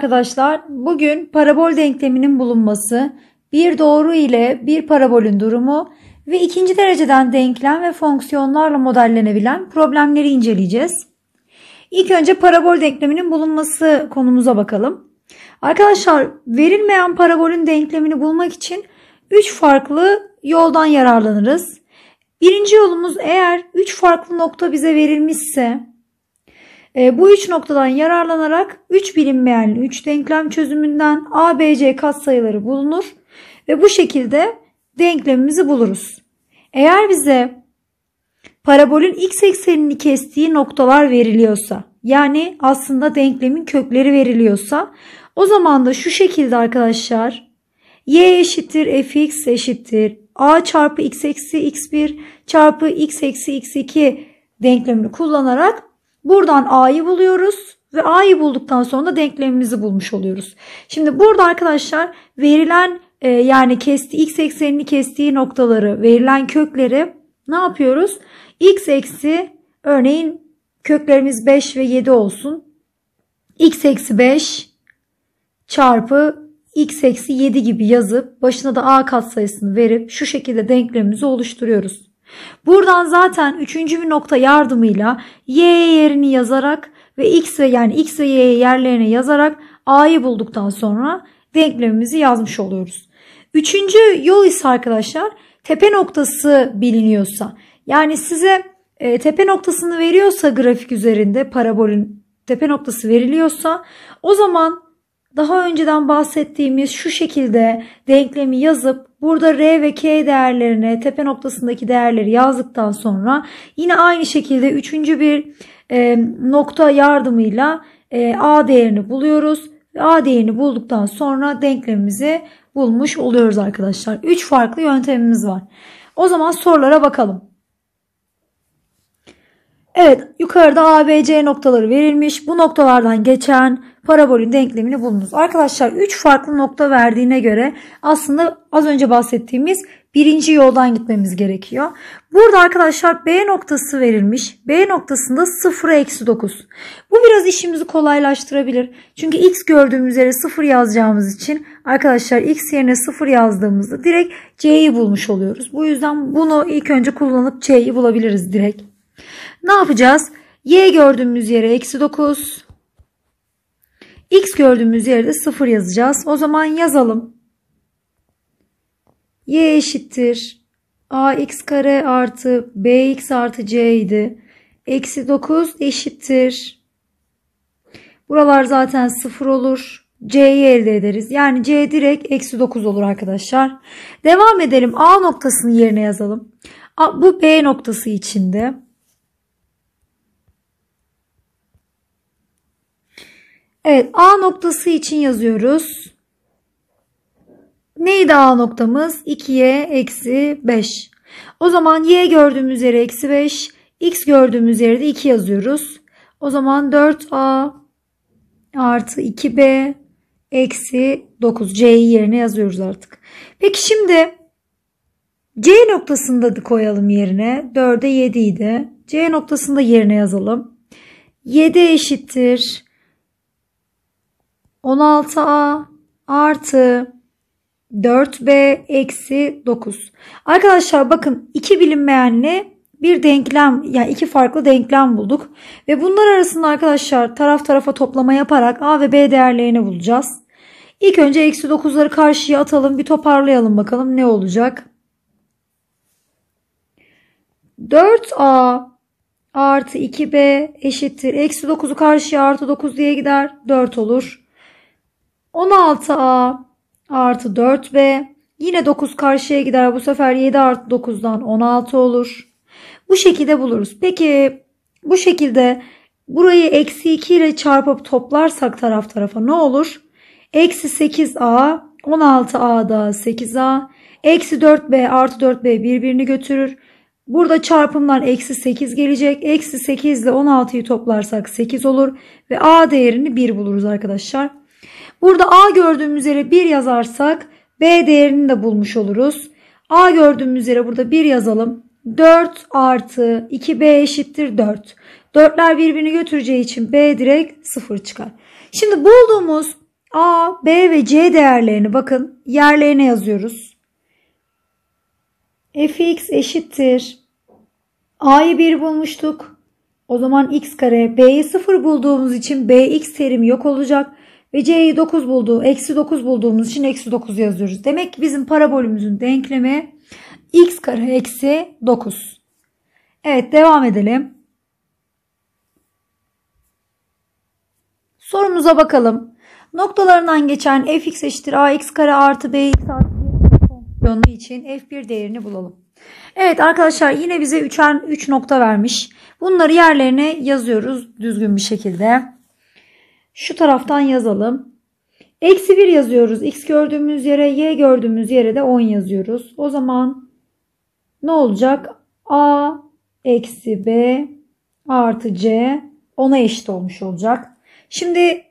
Arkadaşlar bugün parabol denkleminin bulunması, bir doğru ile bir parabolün durumu ve ikinci dereceden denklem ve fonksiyonlarla modellenebilen problemleri inceleyeceğiz. İlk önce parabol denkleminin bulunması konumuza bakalım. Arkadaşlar verilmeyen parabolün denklemini bulmak için 3 farklı yoldan yararlanırız. Birinci yolumuz eğer 3 farklı nokta bize verilmişse e, bu üç noktadan yararlanarak 3 bilinmeyenli 3 denklem çözümünden ABC katsayıları bulunur ve bu şekilde denklemimizi buluruz. Eğer bize parabolün x eksenini kestiği noktalar veriliyorsa yani aslında denklemin kökleri veriliyorsa o zaman da şu şekilde arkadaşlar y eşittir fx eşittir a çarpı x eksi x1 çarpı x eksi x2 denklemini kullanarak Buradan a'yı buluyoruz ve a'yı bulduktan sonra da denklemimizi bulmuş oluyoruz. Şimdi burada arkadaşlar verilen e, yani kesti, x eksenini kestiği noktaları verilen kökleri ne yapıyoruz? x eksi örneğin köklerimiz 5 ve 7 olsun. x eksi 5 çarpı x eksi 7 gibi yazıp başına da a katsayısını verip şu şekilde denklemimizi oluşturuyoruz. Buradan zaten üçüncü bir nokta yardımıyla y yerini yazarak ve x ve yani x ve y yerlerini yazarak a'yı bulduktan sonra denklemimizi yazmış oluyoruz. Üçüncü yol ise arkadaşlar tepe noktası biliniyorsa yani size e, tepe noktasını veriyorsa grafik üzerinde parabolün tepe noktası veriliyorsa o zaman daha önceden bahsettiğimiz şu şekilde denklemi yazıp Burada R ve K değerlerine tepe noktasındaki değerleri yazdıktan sonra yine aynı şekilde üçüncü bir e, nokta yardımıyla e, A değerini buluyoruz. A değerini bulduktan sonra denklemimizi bulmuş oluyoruz arkadaşlar. 3 farklı yöntemimiz var. O zaman sorulara bakalım. Evet yukarıda ABC noktaları verilmiş. Bu noktalardan geçen parabolün denklemini bulunuz. Arkadaşlar 3 farklı nokta verdiğine göre aslında az önce bahsettiğimiz birinci yoldan gitmemiz gerekiyor. Burada arkadaşlar B noktası verilmiş. B noktasında 0'a eksi 9. Bu biraz işimizi kolaylaştırabilir. Çünkü x gördüğümüz yere 0 yazacağımız için arkadaşlar x yerine 0 yazdığımızda direkt c'yi bulmuş oluyoruz. Bu yüzden bunu ilk önce kullanıp c'yi bulabiliriz direkt. Ne yapacağız? Y gördüğümüz yere eksi 9. X gördüğümüz yerde 0 yazacağız. O zaman yazalım. Y eşittir. AX kare artı BX artı C idi. Eksi 9 eşittir. Buralar zaten 0 olur. C'yi elde ederiz. Yani C direkt eksi 9 olur arkadaşlar. Devam edelim. A noktasını yerine yazalım. Bu B noktası içinde. Evet A noktası için yazıyoruz. Neydi A noktamız? 2 2'ye eksi 5. O zaman Y gördüğümüz yere eksi 5. X gördüğümüz yere de 2 yazıyoruz. O zaman 4A artı 2B eksi 9. C'yi yerine yazıyoruz artık. Peki şimdi C noktasında koyalım yerine. 4'e 7 idi. C noktasında yerine yazalım. 7 eşittir. 16A artı 4B eksi 9. Arkadaşlar bakın iki bilinmeyenli bir denklem yani iki farklı denklem bulduk. Ve bunlar arasında arkadaşlar taraf tarafa toplama yaparak A ve B değerlerini bulacağız. İlk önce eksi 9'ları karşıya atalım bir toparlayalım bakalım ne olacak. 4A artı 2B eşittir. Eksi 9'u karşıya artı 9 diye gider 4 olur. 16A artı 4B yine 9 karşıya gider. Bu sefer 7 artı 9'dan 16 olur. Bu şekilde buluruz. Peki bu şekilde burayı eksi 2 ile çarpıp toplarsak taraf tarafa ne olur? Eksi 8A 16A da 8A eksi 4B artı 4B birbirini götürür. Burada çarpımdan eksi 8 gelecek. Eksi 8 ile 16'yı toplarsak 8 olur ve A değerini 1 buluruz arkadaşlar. Burada A gördüğümüz yere 1 yazarsak B değerini de bulmuş oluruz. A gördüğümüz yere burada 1 yazalım. 4 artı 2B eşittir 4. 4'ler birbirini götüreceği için B direkt 0 çıkar. Şimdi bulduğumuz A, B ve C değerlerini bakın yerlerine yazıyoruz. fx eşittir. A'yı 1 bulmuştuk. O zaman x kare b'yi 0 bulduğumuz için bx terim yok olacak. Ve C'yi 9 buldu. Eksi 9 bulduğumuz için eksi 9 yazıyoruz. Demek ki bizim parabolümüzün denklemi x kare eksi 9. Evet devam edelim. Sorumuza bakalım. Noktalarından geçen fx eşittir ax kare artı bx artı fonksiyonu için f1 değerini bulalım. Evet arkadaşlar yine bize 3 nokta vermiş. Bunları yerlerine yazıyoruz düzgün bir şekilde. Şu taraftan yazalım. Eksi 1 yazıyoruz. X gördüğümüz yere Y gördüğümüz yere de 10 yazıyoruz. O zaman ne olacak? A eksi B artı C 10'a eşit olmuş olacak. Şimdi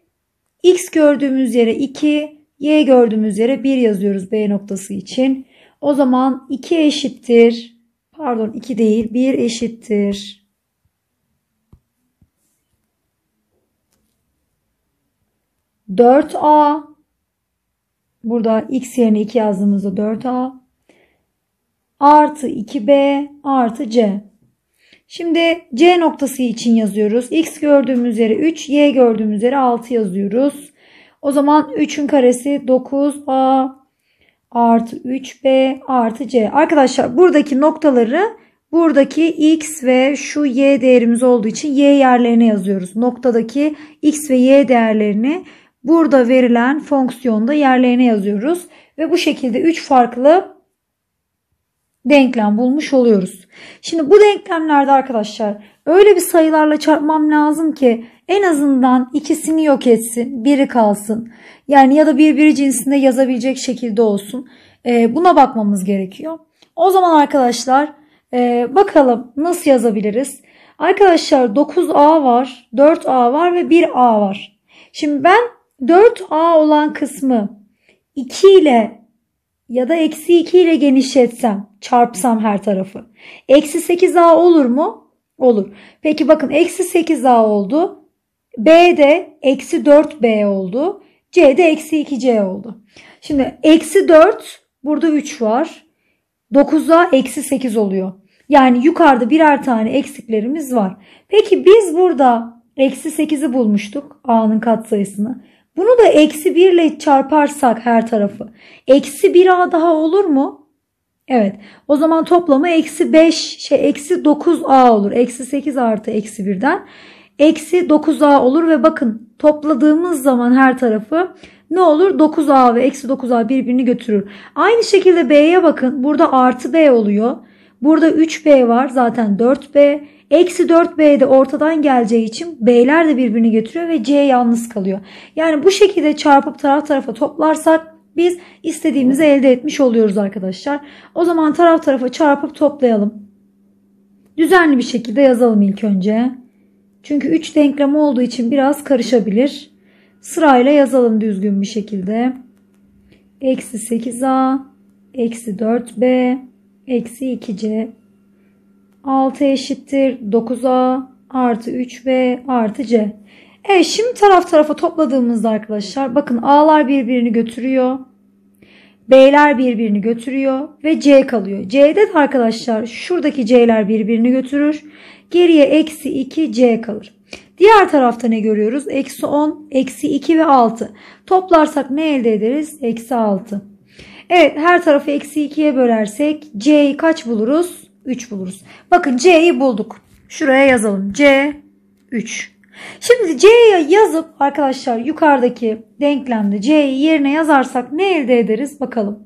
X gördüğümüz yere 2, Y gördüğümüz yere 1 yazıyoruz B noktası için. O zaman 2 eşittir. Pardon 2 değil 1 eşittir. 4A burada x yerine 2 yazdığımızda 4A artı 2B artı C. Şimdi C noktası için yazıyoruz. X gördüğümüz yere 3, Y gördüğümüz yere 6 yazıyoruz. O zaman 3'ün karesi 9A artı 3B artı C. Arkadaşlar buradaki noktaları buradaki X ve şu Y değerimiz olduğu için Y yerlerine yazıyoruz. Noktadaki X ve Y değerlerini Burada verilen fonksiyonda yerlerine yazıyoruz ve bu şekilde 3 farklı denklem bulmuş oluyoruz. Şimdi bu denklemlerde arkadaşlar öyle bir sayılarla çarpmam lazım ki en azından ikisini yok etsin, biri kalsın. Yani ya da birbiri cinsinde yazabilecek şekilde olsun. E, buna bakmamız gerekiyor. O zaman arkadaşlar e, bakalım nasıl yazabiliriz? Arkadaşlar 9A var, 4A var ve 1A var. Şimdi ben 4A olan kısmı 2 ile ya da eksi 2 ile genişletsem, çarpsam her tarafı. Eksi 8A olur mu? Olur. Peki bakın eksi 8A oldu. B de eksi 4B oldu. C de eksi 2C oldu. Şimdi eksi 4 burada 3 var. 9A eksi 8 oluyor. Yani yukarıda birer tane eksiklerimiz var. Peki biz burada eksi 8'i bulmuştuk A'nın katsayısını. Bunu da eksi 1 ile çarparsak her tarafı. Eksi 1 a daha olur mu? Evet. O zaman toplamı eksi 5 şey eksi 9 a olur. Eksi 8 artı eksi 1'den. Eksi 9 a olur ve bakın topladığımız zaman her tarafı ne olur? 9a ve eksi 9a birbirini götürür. Aynı şekilde b'ye bakın. Burada artı b oluyor. Burada 3b var zaten 4b. Eksi 4B de ortadan geleceği için B'ler de birbirini götürüyor ve C yalnız kalıyor. Yani bu şekilde çarpıp taraf tarafa toplarsak biz istediğimizi elde etmiş oluyoruz arkadaşlar. O zaman taraf tarafa çarpıp toplayalım. Düzenli bir şekilde yazalım ilk önce. Çünkü 3 denklem olduğu için biraz karışabilir. Sırayla yazalım düzgün bir şekilde. Eksi 8A, eksi 4B, eksi 2C 6 eşittir 9a artı 3b artı c. Evet şimdi taraf tarafa topladığımızda arkadaşlar bakın a'lar birbirini götürüyor. B'ler birbirini götürüyor ve C kalıyor. C'de de arkadaşlar şuradaki C'ler birbirini götürür. Geriye eksi 2 C kalır. Diğer tarafta ne görüyoruz? Eksi 10, eksi 2 ve 6. Toplarsak ne elde ederiz? Eksi 6. Evet her tarafı eksi 2'ye bölersek C'yi kaç buluruz? 3 buluruz. Bakın C'yi bulduk. Şuraya yazalım. C 3. Şimdi C'ye yazıp arkadaşlar yukarıdaki denklemde C'yi yerine yazarsak ne elde ederiz bakalım.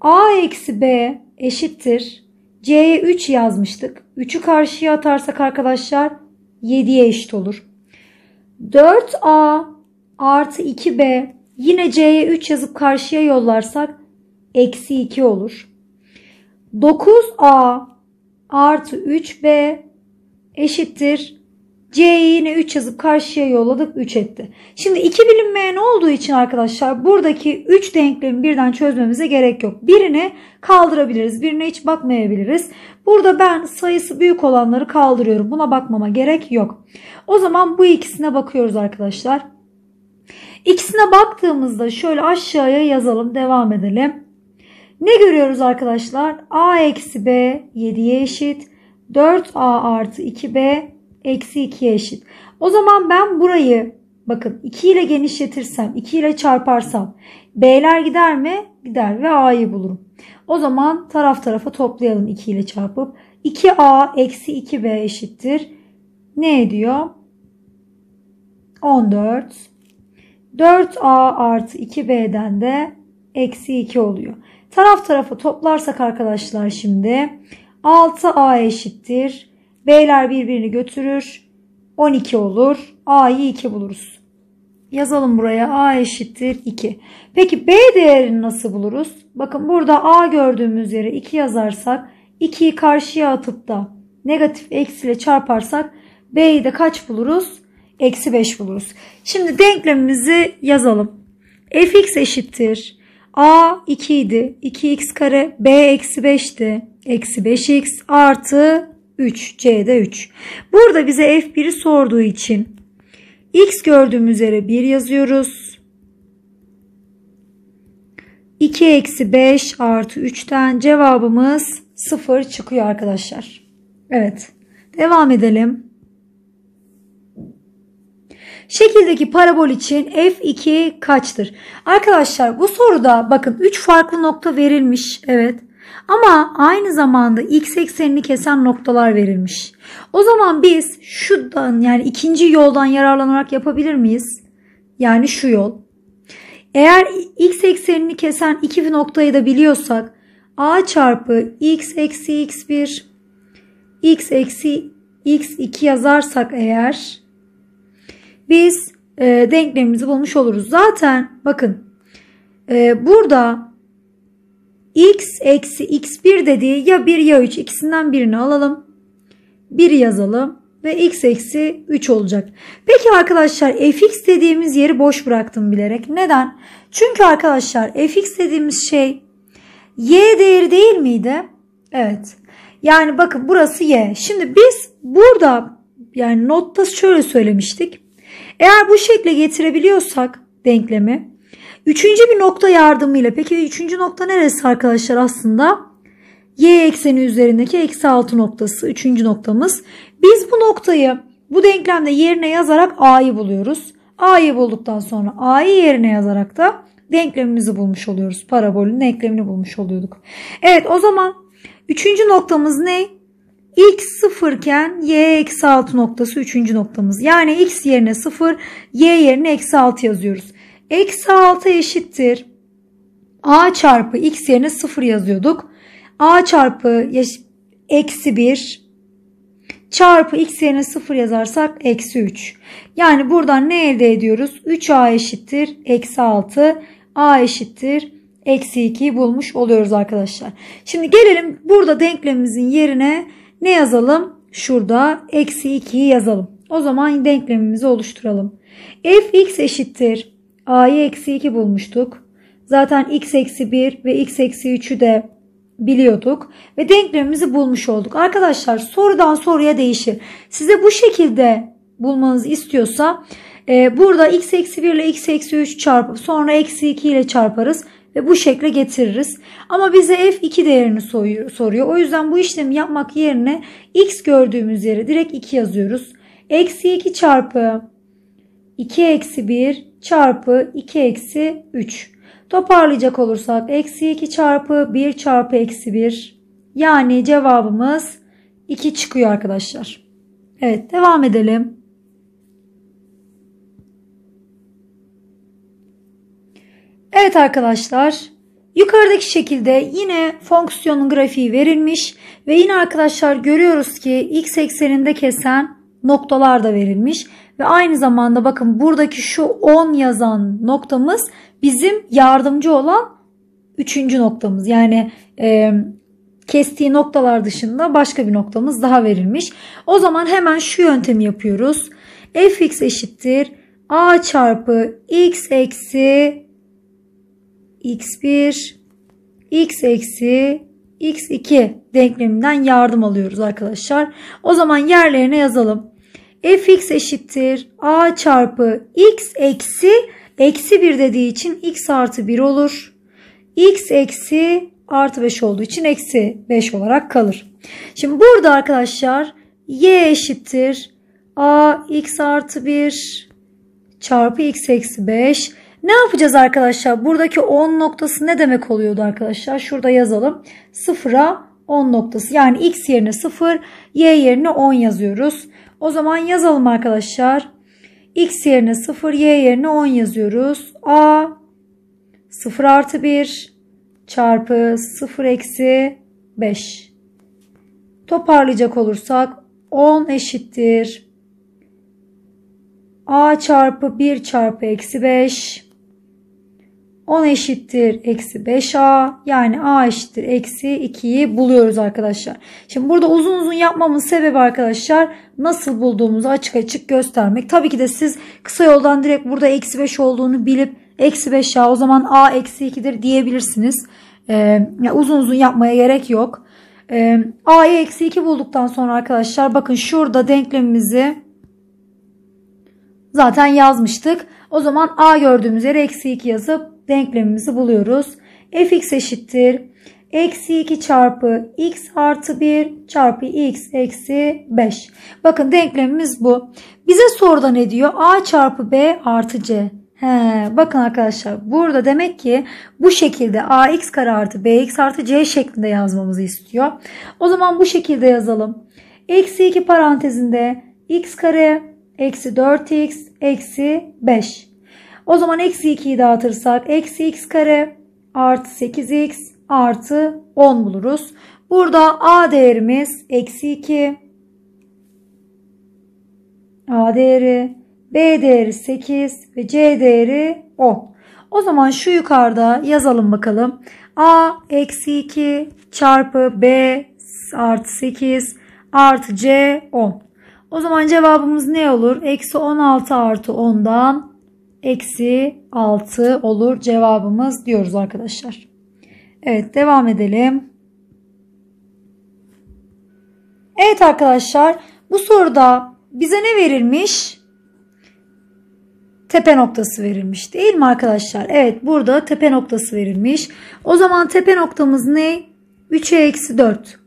A eksi B eşittir. C'ye 3 yazmıştık. 3'ü karşıya atarsak arkadaşlar 7'ye eşit olur. 4A artı 2B yine C'ye 3 yazıp karşıya yollarsak eksi 2 olur. 9A artı 3B eşittir. C'yi yine 3 yazıp karşıya yolladık 3 etti. Şimdi 2 bilinmeyen olduğu için arkadaşlar buradaki 3 denklemi birden çözmemize gerek yok. Birini kaldırabiliriz. Birine hiç bakmayabiliriz. Burada ben sayısı büyük olanları kaldırıyorum. Buna bakmama gerek yok. O zaman bu ikisine bakıyoruz arkadaşlar. İkisine baktığımızda şöyle aşağıya yazalım devam edelim. Ne görüyoruz arkadaşlar? A eksi B 7'ye eşit. 4A artı 2B eksi 2'ye eşit. O zaman ben burayı bakın 2 ile genişletirsem 2 ile çarparsam B'ler gider mi? Gider ve A'yı bulurum. O zaman taraf tarafa toplayalım 2 ile çarpıp. 2A eksi 2B eşittir. Ne ediyor? 14. 4A artı 2B'den de eksi 2 oluyor. Taraf tarafa toplarsak arkadaşlar şimdi 6A eşittir. B'ler birbirini götürür. 12 olur. A'yı 2 buluruz. Yazalım buraya A eşittir 2. Peki B değerini nasıl buluruz? Bakın burada A gördüğümüz yere 2 yazarsak 2'yi karşıya atıp da negatif eksiyle çarparsak B'yi de kaç buluruz? Eksi 5 buluruz. Şimdi denklemimizi yazalım. fx eşittir. A 2 idi. 2x kare B eksi 5'ti. Eksi 5x artı 3. C'de 3. Burada bize F1'i sorduğu için x gördüğümüz üzere 1 yazıyoruz. 2 eksi 5 artı 3'ten cevabımız 0 çıkıyor arkadaşlar. Evet. Devam edelim. Şekildeki parabol için f2 kaçtır? Arkadaşlar bu soruda bakın 3 farklı nokta verilmiş. Evet. Ama aynı zamanda x eksenini kesen noktalar verilmiş. O zaman biz şuradan yani ikinci yoldan yararlanarak yapabilir miyiz? Yani şu yol. Eğer x eksenini kesen iki bir noktayı da biliyorsak a çarpı x eksi x1 x eksi x2 yazarsak eğer biz e, denklemimizi bulmuş oluruz. Zaten bakın e, burada x eksi x1 dediği ya 1 ya 3 ikisinden birini alalım. 1 yazalım ve x eksi 3 olacak. Peki arkadaşlar fx dediğimiz yeri boş bıraktım bilerek. Neden? Çünkü arkadaşlar fx dediğimiz şey y değeri değil miydi? Evet. Yani bakın burası y. Şimdi biz burada yani notta şöyle söylemiştik. Eğer bu şekle getirebiliyorsak denklemi üçüncü bir nokta yardımıyla peki üçüncü nokta neresi arkadaşlar aslında? Y ekseni üzerindeki eksi 6 noktası üçüncü noktamız. Biz bu noktayı bu denklemde yerine yazarak A'yı buluyoruz. A'yı bulduktan sonra A'yı yerine yazarak da denklemimizi bulmuş oluyoruz. Parabolün denklemini bulmuş oluyorduk. Evet o zaman üçüncü noktamız ne? X sıfırken y eksi 6 noktası 3. noktamız. Yani x yerine 0 y yerine eksi 6 yazıyoruz. Eksi 6 eşittir. a çarpı x yerine 0 yazıyorduk. a çarpı eksi 1 çarpı x yerine 0 yazarsak eksi 3. Yani buradan ne elde ediyoruz? 3a eşittir eksi 6 a eşittir eksi 2'yi bulmuş oluyoruz arkadaşlar. Şimdi gelelim burada denklemimizin yerine ne yazalım? Şurada eksi 2'yi yazalım. O zaman denklemimizi oluşturalım. f x eşittir. a'yı eksi 2 bulmuştuk. Zaten x eksi 1 ve x eksi 3'ü de biliyorduk ve denklemimizi bulmuş olduk. Arkadaşlar sorudan soruya değişir. Size bu şekilde bulmanızı istiyorsa e, burada x eksi 1 ile x eksi 3 çarpıp sonra eksi 2 ile çarparız ve bu şekle getiririz. Ama bize f2 değerini soruyor. O yüzden bu işlemi yapmak yerine x gördüğümüz yere direkt 2 yazıyoruz. Eksi 2 çarpı 2 eksi 1 çarpı 2 eksi 3. Toparlayacak olursak eksi 2 çarpı 1 çarpı eksi 1. Yani cevabımız 2 çıkıyor arkadaşlar. Evet devam edelim. Evet arkadaşlar yukarıdaki şekilde yine fonksiyonun grafiği verilmiş ve yine arkadaşlar görüyoruz ki x ekseninde kesen noktalar da verilmiş ve aynı zamanda bakın buradaki şu 10 yazan noktamız bizim yardımcı olan 3. noktamız yani e, kestiği noktalar dışında başka bir noktamız daha verilmiş. O zaman hemen şu yöntemi yapıyoruz. fx eşittir a çarpı x eksi x1 x eksi x2 denkleminden yardım alıyoruz arkadaşlar. O zaman yerlerine yazalım. fx eşittir a çarpı x eksi eksi 1 dediği için x artı 1 olur. x eksi artı 5 olduğu için eksi 5 olarak kalır. Şimdi burada arkadaşlar y eşittir a x artı 1 çarpı x eksi 5 ne yapacağız arkadaşlar? Buradaki 10 noktası ne demek oluyordu arkadaşlar? Şurada yazalım. 0'a 10 noktası. Yani x yerine 0, y yerine 10 yazıyoruz. O zaman yazalım arkadaşlar. x yerine 0, y yerine 10 yazıyoruz. a 0 artı 1 çarpı 0 eksi 5. Toparlayacak olursak 10 eşittir. a çarpı 1 çarpı eksi 5 10 eşittir eksi 5a yani a eşittir eksi 2'yi buluyoruz arkadaşlar. Şimdi burada uzun uzun yapmamın sebebi arkadaşlar nasıl bulduğumuzu açık açık göstermek. Tabii ki de siz kısa yoldan direkt burada eksi 5 olduğunu bilip eksi 5a o zaman a eksi 2'dir diyebilirsiniz. Ee, uzun uzun yapmaya gerek yok. Ee, a'yı eksi 2 bulduktan sonra arkadaşlar bakın şurada denklemimizi zaten yazmıştık. O zaman a gördüğümüz yere eksi 2 yazıp denklemimizi buluyoruz. fx eşittir. Eksi 2 çarpı x artı 1 çarpı x eksi 5. Bakın denklemimiz bu. Bize soruda ne diyor? a çarpı b artı c. He, bakın arkadaşlar burada demek ki bu şekilde ax kare artı bx artı c şeklinde yazmamızı istiyor. O zaman bu şekilde yazalım. Eksi 2 parantezinde x kare eksi 4x eksi 5. O zaman eksi 2'yi dağıtırsak eksi x kare artı 8x artı 10 buluruz. Burada a değerimiz eksi 2. A değeri, B değeri 8 ve C değeri 10. O zaman şu yukarıda yazalım bakalım. A eksi 2 çarpı B artı 8 artı C 10. O zaman cevabımız ne olur? Eksi 16 artı 10'dan eksi 6 olur cevabımız diyoruz arkadaşlar. Evet devam edelim. Evet arkadaşlar bu soruda bize ne verilmiş? Tepe noktası verilmiş değil mi arkadaşlar? Evet burada tepe noktası verilmiş. O zaman tepe noktamız ne? 3'e eksi 4.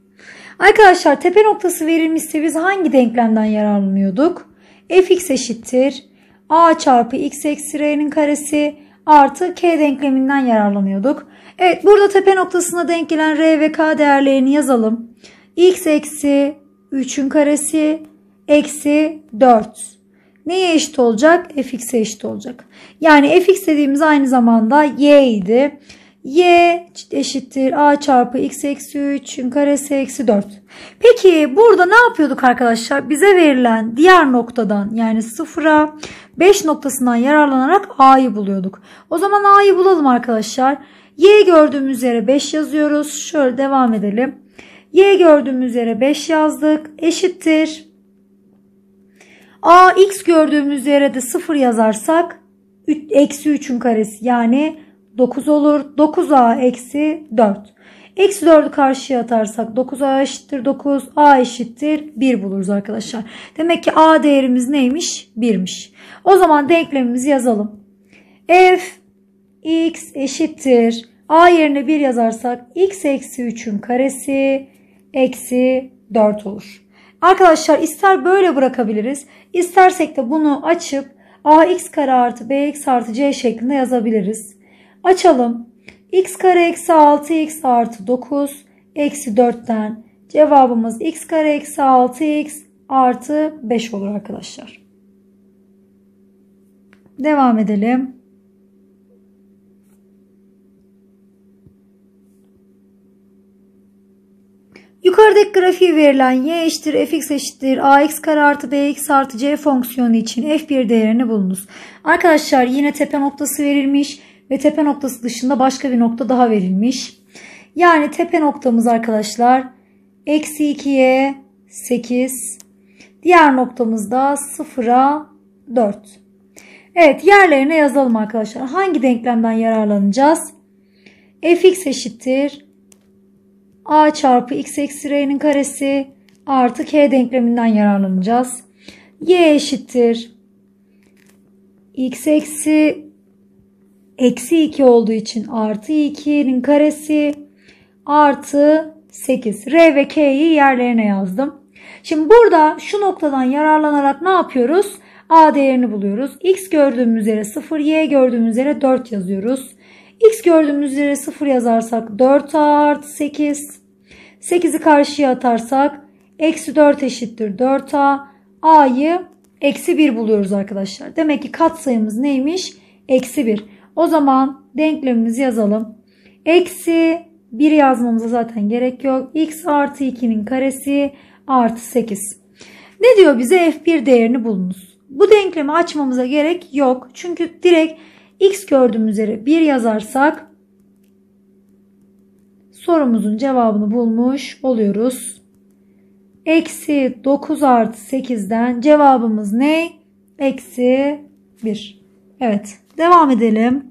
Arkadaşlar tepe noktası verilmişse biz hangi denklemden yararlanıyorduk? fx eşittir a çarpı x eksi r'nin karesi artı k denkleminden yararlanıyorduk. Evet burada tepe noktasına denk gelen r ve k değerlerini yazalım. x eksi 3'ün karesi eksi 4 neye eşit olacak? fx'e eşit olacak. Yani fx dediğimiz aynı zamanda y idi. y eşittir a çarpı x eksi 3'ün karesi eksi 4. Peki burada ne yapıyorduk arkadaşlar? Bize verilen diğer noktadan yani sıfıra 5 noktasından yararlanarak a'yı buluyorduk. O zaman a'yı bulalım arkadaşlar. Y gördüğümüz üzere 5 yazıyoruz. Şöyle devam edelim. Y gördüğümüz üzere 5 yazdık. Eşittir. A x gördüğümüz yere de 0 yazarsak eksi 3'ün karesi yani 9 olur. 9a eksi 4. Eksi 4'ü karşıya atarsak 9a eşittir 9. a eşittir 1 buluruz arkadaşlar. Demek ki a değerimiz neymiş? 1'miş. O zaman denklemimizi yazalım. f x eşittir. a yerine 1 yazarsak x eksi 3'ün karesi eksi 4 olur. Arkadaşlar ister böyle bırakabiliriz. İstersek de bunu açıp ax kare artı bx artı c şeklinde yazabiliriz. Açalım x kare eksi 6x artı 9 eksi 4'ten cevabımız x kare eksi 6x artı 5 olur arkadaşlar. Devam edelim. Yukarıdaki grafiğe verilen y eşittir fx eşittir ax kare artı bx artı c fonksiyonu için f1 değerini bulunuz. Arkadaşlar yine tepe noktası verilmiş ve tepe noktası dışında başka bir nokta daha verilmiş. Yani tepe noktamız arkadaşlar eksi 2'ye 8. Diğer noktamız da 0'a 4. Evet yerlerine yazalım arkadaşlar. Hangi denklemden yararlanacağız? fx eşittir a çarpı x eksi r'nin karesi artı k denkleminden yararlanacağız. y eşittir x eksi eksi 2 olduğu için artı 2'nin karesi artı 8. R ve K'yi yerlerine yazdım. Şimdi burada şu noktadan yararlanarak ne yapıyoruz? A değerini buluyoruz. X gördüğümüz yere 0, Y gördüğümüz yere 4 yazıyoruz. X gördüğümüz yere 0 yazarsak 4 artı 8. 8'i karşıya atarsak eksi 4 eşittir 4A. A'yı eksi 1 buluyoruz arkadaşlar. Demek ki katsayımız neymiş? Eksi 1. O zaman denklemimizi yazalım. Eksi 1 yazmamıza zaten gerek yok. X artı 2'nin karesi artı 8. Ne diyor bize? F1 değerini bulunuz. Bu denklemi açmamıza gerek yok. Çünkü direkt X gördüğümüz üzere 1 yazarsak sorumuzun cevabını bulmuş oluyoruz. Eksi 9 artı 8'den cevabımız ne? Eksi 1. Evet devam edelim.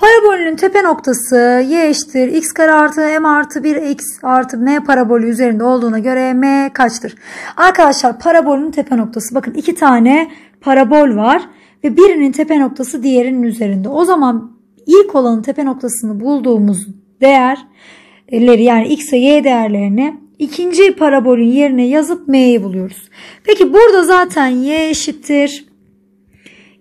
Parabolünün tepe noktası y eşittir x kare artı m artı 1 x artı m parabolü üzerinde olduğuna göre m kaçtır? Arkadaşlar parabolünün tepe noktası bakın iki tane parabol var ve birinin tepe noktası diğerinin üzerinde. O zaman ilk olanın tepe noktasını bulduğumuz değerleri yani x ve y değerlerini ikinci parabolün yerine yazıp m'yi buluyoruz. Peki burada zaten y eşittir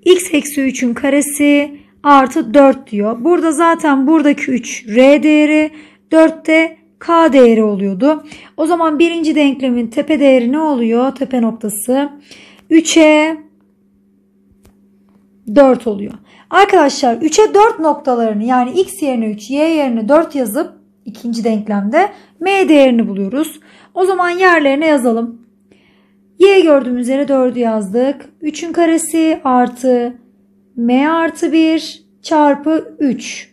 x eksi 3'ün karesi artı 4 diyor. Burada zaten buradaki 3 R değeri 4 de K değeri oluyordu. O zaman birinci denklemin tepe değeri ne oluyor? Tepe noktası 3'e 4 oluyor. Arkadaşlar 3'e 4 noktalarını yani x yerine 3, y yerine 4 yazıp ikinci denklemde m değerini buluyoruz. O zaman yerlerine yazalım. y gördüğümüz yere 4'ü yazdık. 3'ün karesi artı m artı 1 çarpı 3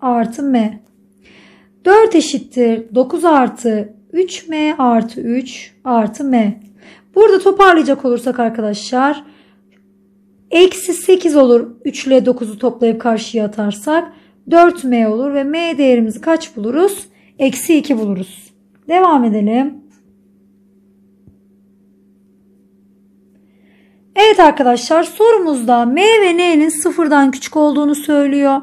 artı m. 4 eşittir 9 artı 3m artı 3 artı m. Burada toparlayacak olursak arkadaşlar eksi 8 olur 3 ile 9'u toplayıp karşıya atarsak 4m olur ve m değerimizi kaç buluruz? Eksi 2 buluruz. Devam edelim. Evet arkadaşlar sorumuzda M ve N'nin sıfırdan küçük olduğunu söylüyor.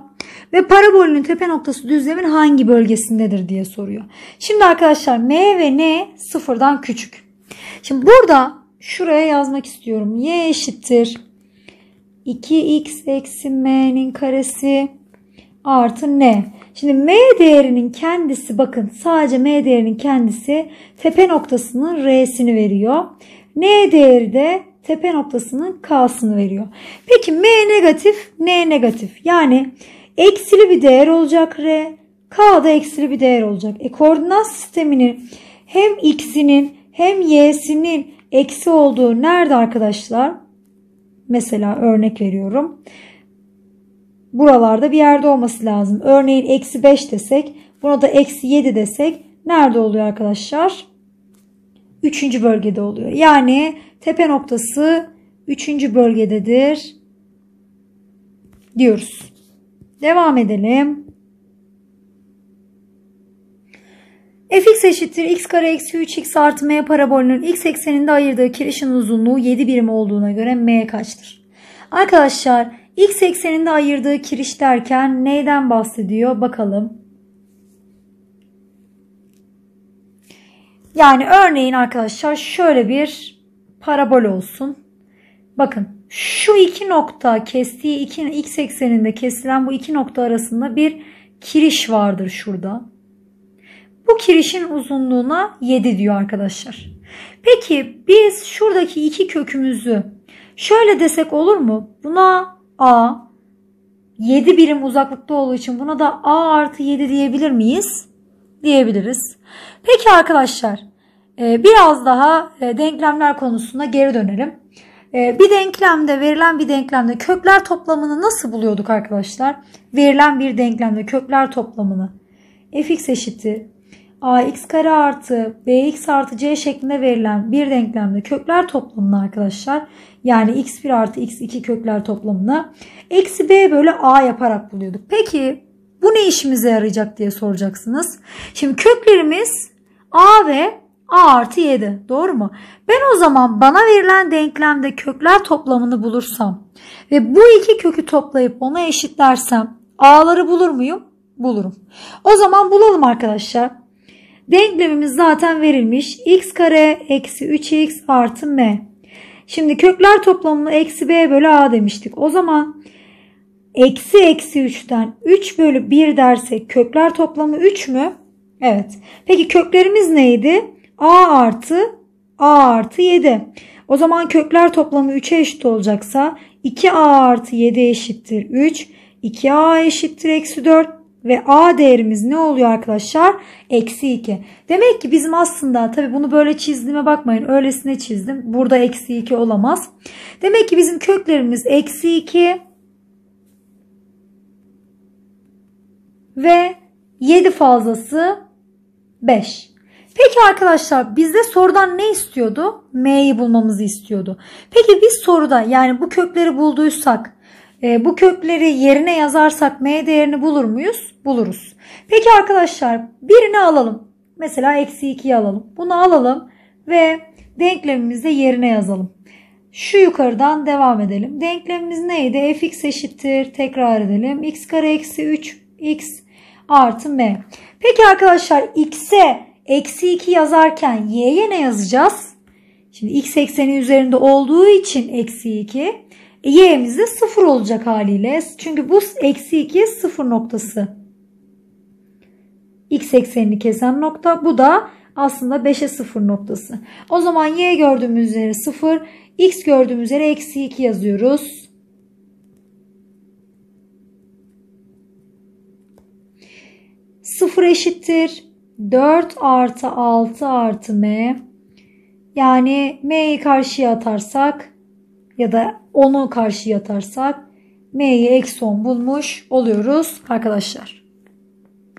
Ve parabolünün tepe noktası düzlemin hangi bölgesindedir diye soruyor. Şimdi arkadaşlar M ve N sıfırdan küçük. Şimdi burada şuraya yazmak istiyorum. Y eşittir. 2x eksi m'nin karesi artı n. Şimdi m değerinin kendisi bakın sadece m değerinin kendisi tepe noktasının r'sini veriyor. n değeri de tepe noktasının K'sını veriyor. Peki M negatif, N negatif. Yani eksili bir değer olacak R. K da eksili bir değer olacak. E koordinat sisteminin hem X'inin hem Y'sinin eksi olduğu nerede arkadaşlar? Mesela örnek veriyorum. Buralarda bir yerde olması lazım. Örneğin eksi 5 desek buna da eksi 7 desek nerede oluyor arkadaşlar? Üçüncü bölgede oluyor. Yani tepe noktası 3. bölgededir diyoruz. Devam edelim. fx eşittir x kare eksi 3x artı m parabolünün x ekseninde ayırdığı kirişin uzunluğu 7 birim olduğuna göre m kaçtır? Arkadaşlar x ekseninde ayırdığı kiriş derken neyden bahsediyor bakalım. Yani örneğin arkadaşlar şöyle bir parabol olsun. Bakın şu iki nokta kestiği iki, x ekseninde kesilen bu iki nokta arasında bir kiriş vardır şurada. Bu kirişin uzunluğuna 7 diyor arkadaşlar. Peki biz şuradaki iki kökümüzü şöyle desek olur mu? Buna a 7 birim uzaklıkta olduğu için buna da a artı 7 diyebilir miyiz? Diyebiliriz. Peki arkadaşlar ee, biraz daha e, denklemler konusunda geri dönelim. Ee, bir denklemde verilen bir denklemde kökler toplamını nasıl buluyorduk arkadaşlar? Verilen bir denklemde kökler toplamını fx eşittir ax kare artı bx artı c şeklinde verilen bir denklemde kökler toplamını arkadaşlar yani x1 artı x2 kökler toplamını eksi b bölü a yaparak buluyorduk. Peki bu ne işimize yarayacak diye soracaksınız. Şimdi köklerimiz a ve a artı 7 doğru mu? Ben o zaman bana verilen denklemde kökler toplamını bulursam ve bu iki kökü toplayıp ona eşitlersem a'ları bulur muyum? Bulurum. O zaman bulalım arkadaşlar. Denklemimiz zaten verilmiş. x kare eksi 3x artı m. Şimdi kökler toplamını eksi b bölü a demiştik. O zaman eksi eksi 3'ten 3 bölü 1 dersek kökler toplamı 3 mü? Evet. Peki köklerimiz neydi? a artı a artı 7. O zaman kökler toplamı 3'e eşit olacaksa 2a artı 7 eşittir 3. 2a eşittir eksi 4 ve a değerimiz ne oluyor arkadaşlar? Eksi 2. Demek ki bizim aslında tabi bunu böyle çizdiğime bakmayın. Öylesine çizdim. Burada eksi 2 olamaz. Demek ki bizim köklerimiz eksi 2 ve 7 fazlası 5. Peki arkadaşlar bizde sorudan ne istiyordu? M'yi bulmamızı istiyordu. Peki biz soruda yani bu kökleri bulduysak e, bu kökleri yerine yazarsak M değerini bulur muyuz? Buluruz. Peki arkadaşlar birini alalım. Mesela eksi 2'yi alalım. Bunu alalım ve denklemimizde yerine yazalım. Şu yukarıdan devam edelim. Denklemimiz neydi? fx eşittir. Tekrar edelim. x kare eksi 3 x artı m. Peki arkadaşlar x'e Eksi 2 yazarken y'ye ne yazacağız? Şimdi x ekseni üzerinde olduğu için eksi 2. E, y'miz de 0 olacak haliyle. Çünkü bu eksi 2 0 noktası. x eksenini kesen nokta. Bu da aslında 5'e 0 noktası. O zaman y gördüğümüz üzere 0, x gördüğümüz üzere eksi 2 yazıyoruz. Sıfır eşittir. 4 artı 6 artı m yani m'yi karşıya atarsak ya da onu karşıya atarsak m'yi eksi 10 bulmuş oluyoruz arkadaşlar.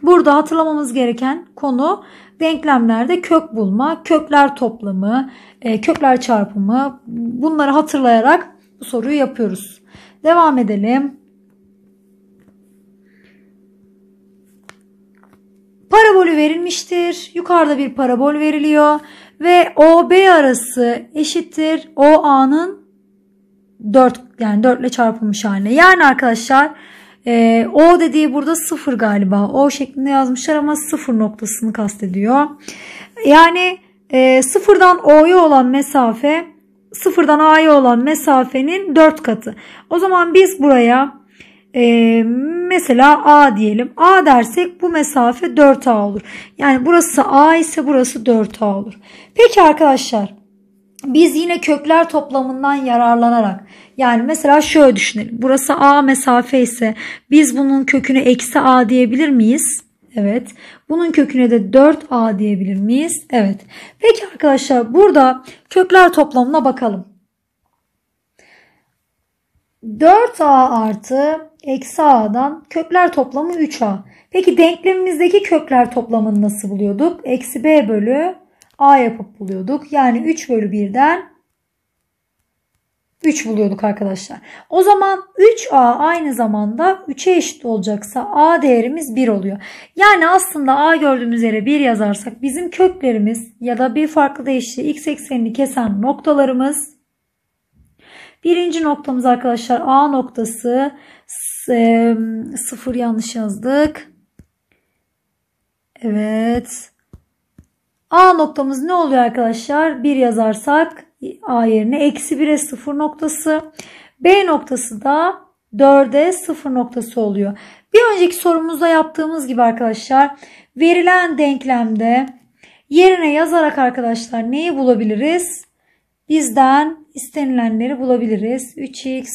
Burada hatırlamamız gereken konu denklemlerde kök bulma, kökler toplamı, e, kökler çarpımı bunları hatırlayarak bu soruyu yapıyoruz. Devam edelim. Parabolü verilmiştir. Yukarıda bir parabol veriliyor ve OB arası eşittir OA'nın 4 yani 4 ile çarpılmış haline. Yani arkadaşlar e, O dediği burada 0 galiba. O şeklinde yazmışlar ama 0 noktasını kastediyor. Yani e, sıfırdan O'ya olan mesafe sıfırdan A'ya olan mesafenin 4 katı. O zaman biz buraya ee, mesela A diyelim. A dersek bu mesafe 4A olur. Yani burası A ise burası 4A olur. Peki arkadaşlar biz yine kökler toplamından yararlanarak yani mesela şöyle düşünelim. Burası A mesafe ise biz bunun köküne eksi A diyebilir miyiz? Evet. Bunun köküne de 4A diyebilir miyiz? Evet. Peki arkadaşlar burada kökler toplamına bakalım. 4A artı eksi a'dan kökler toplamı 3a. Peki denklemimizdeki kökler toplamını nasıl buluyorduk? Eksi b bölü a yapıp buluyorduk. Yani 3 bölü 1'den 3 buluyorduk arkadaşlar. O zaman 3a aynı zamanda 3'e eşit olacaksa a değerimiz 1 oluyor. Yani aslında a gördüğümüz yere 1 yazarsak bizim köklerimiz ya da bir farklı değişikliği x eksenini kesen noktalarımız Birinci noktamız arkadaşlar A noktası. Sıfır yanlış yazdık. Evet. A noktamız ne oluyor arkadaşlar? 1 yazarsak A yerine eksi 1'e sıfır noktası. B noktası da 4'e sıfır noktası oluyor. Bir önceki sorumuzda yaptığımız gibi arkadaşlar verilen denklemde yerine yazarak arkadaşlar neyi bulabiliriz? Bizden istenilenleri bulabiliriz. 3x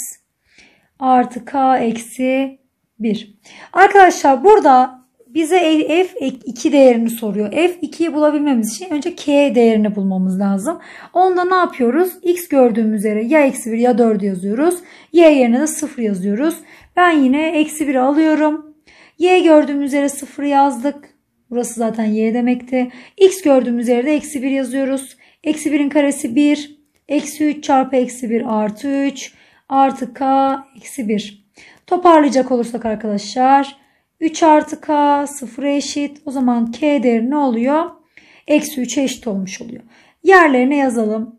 artı k eksi 1. Arkadaşlar burada bize e, f2 değerini soruyor. f2'yi bulabilmemiz için önce k değerini bulmamız lazım. Onda ne yapıyoruz? x gördüğüm üzere ya eksi 1 ya 4 yazıyoruz. y yerine de 0 yazıyoruz. Ben yine eksi 1'i alıyorum. y gördüğüm üzere 0 yazdık. Burası zaten y demekti. x gördüğümüz üzere de eksi 1 yazıyoruz. Eksi 1'in karesi 1. Eksi 3 çarpı eksi 1 artı 3 artı k eksi 1. Toparlayacak olursak arkadaşlar 3 artı k 0'a eşit. O zaman k değeri ne oluyor? Eksi 3'e eşit olmuş oluyor. Yerlerine yazalım.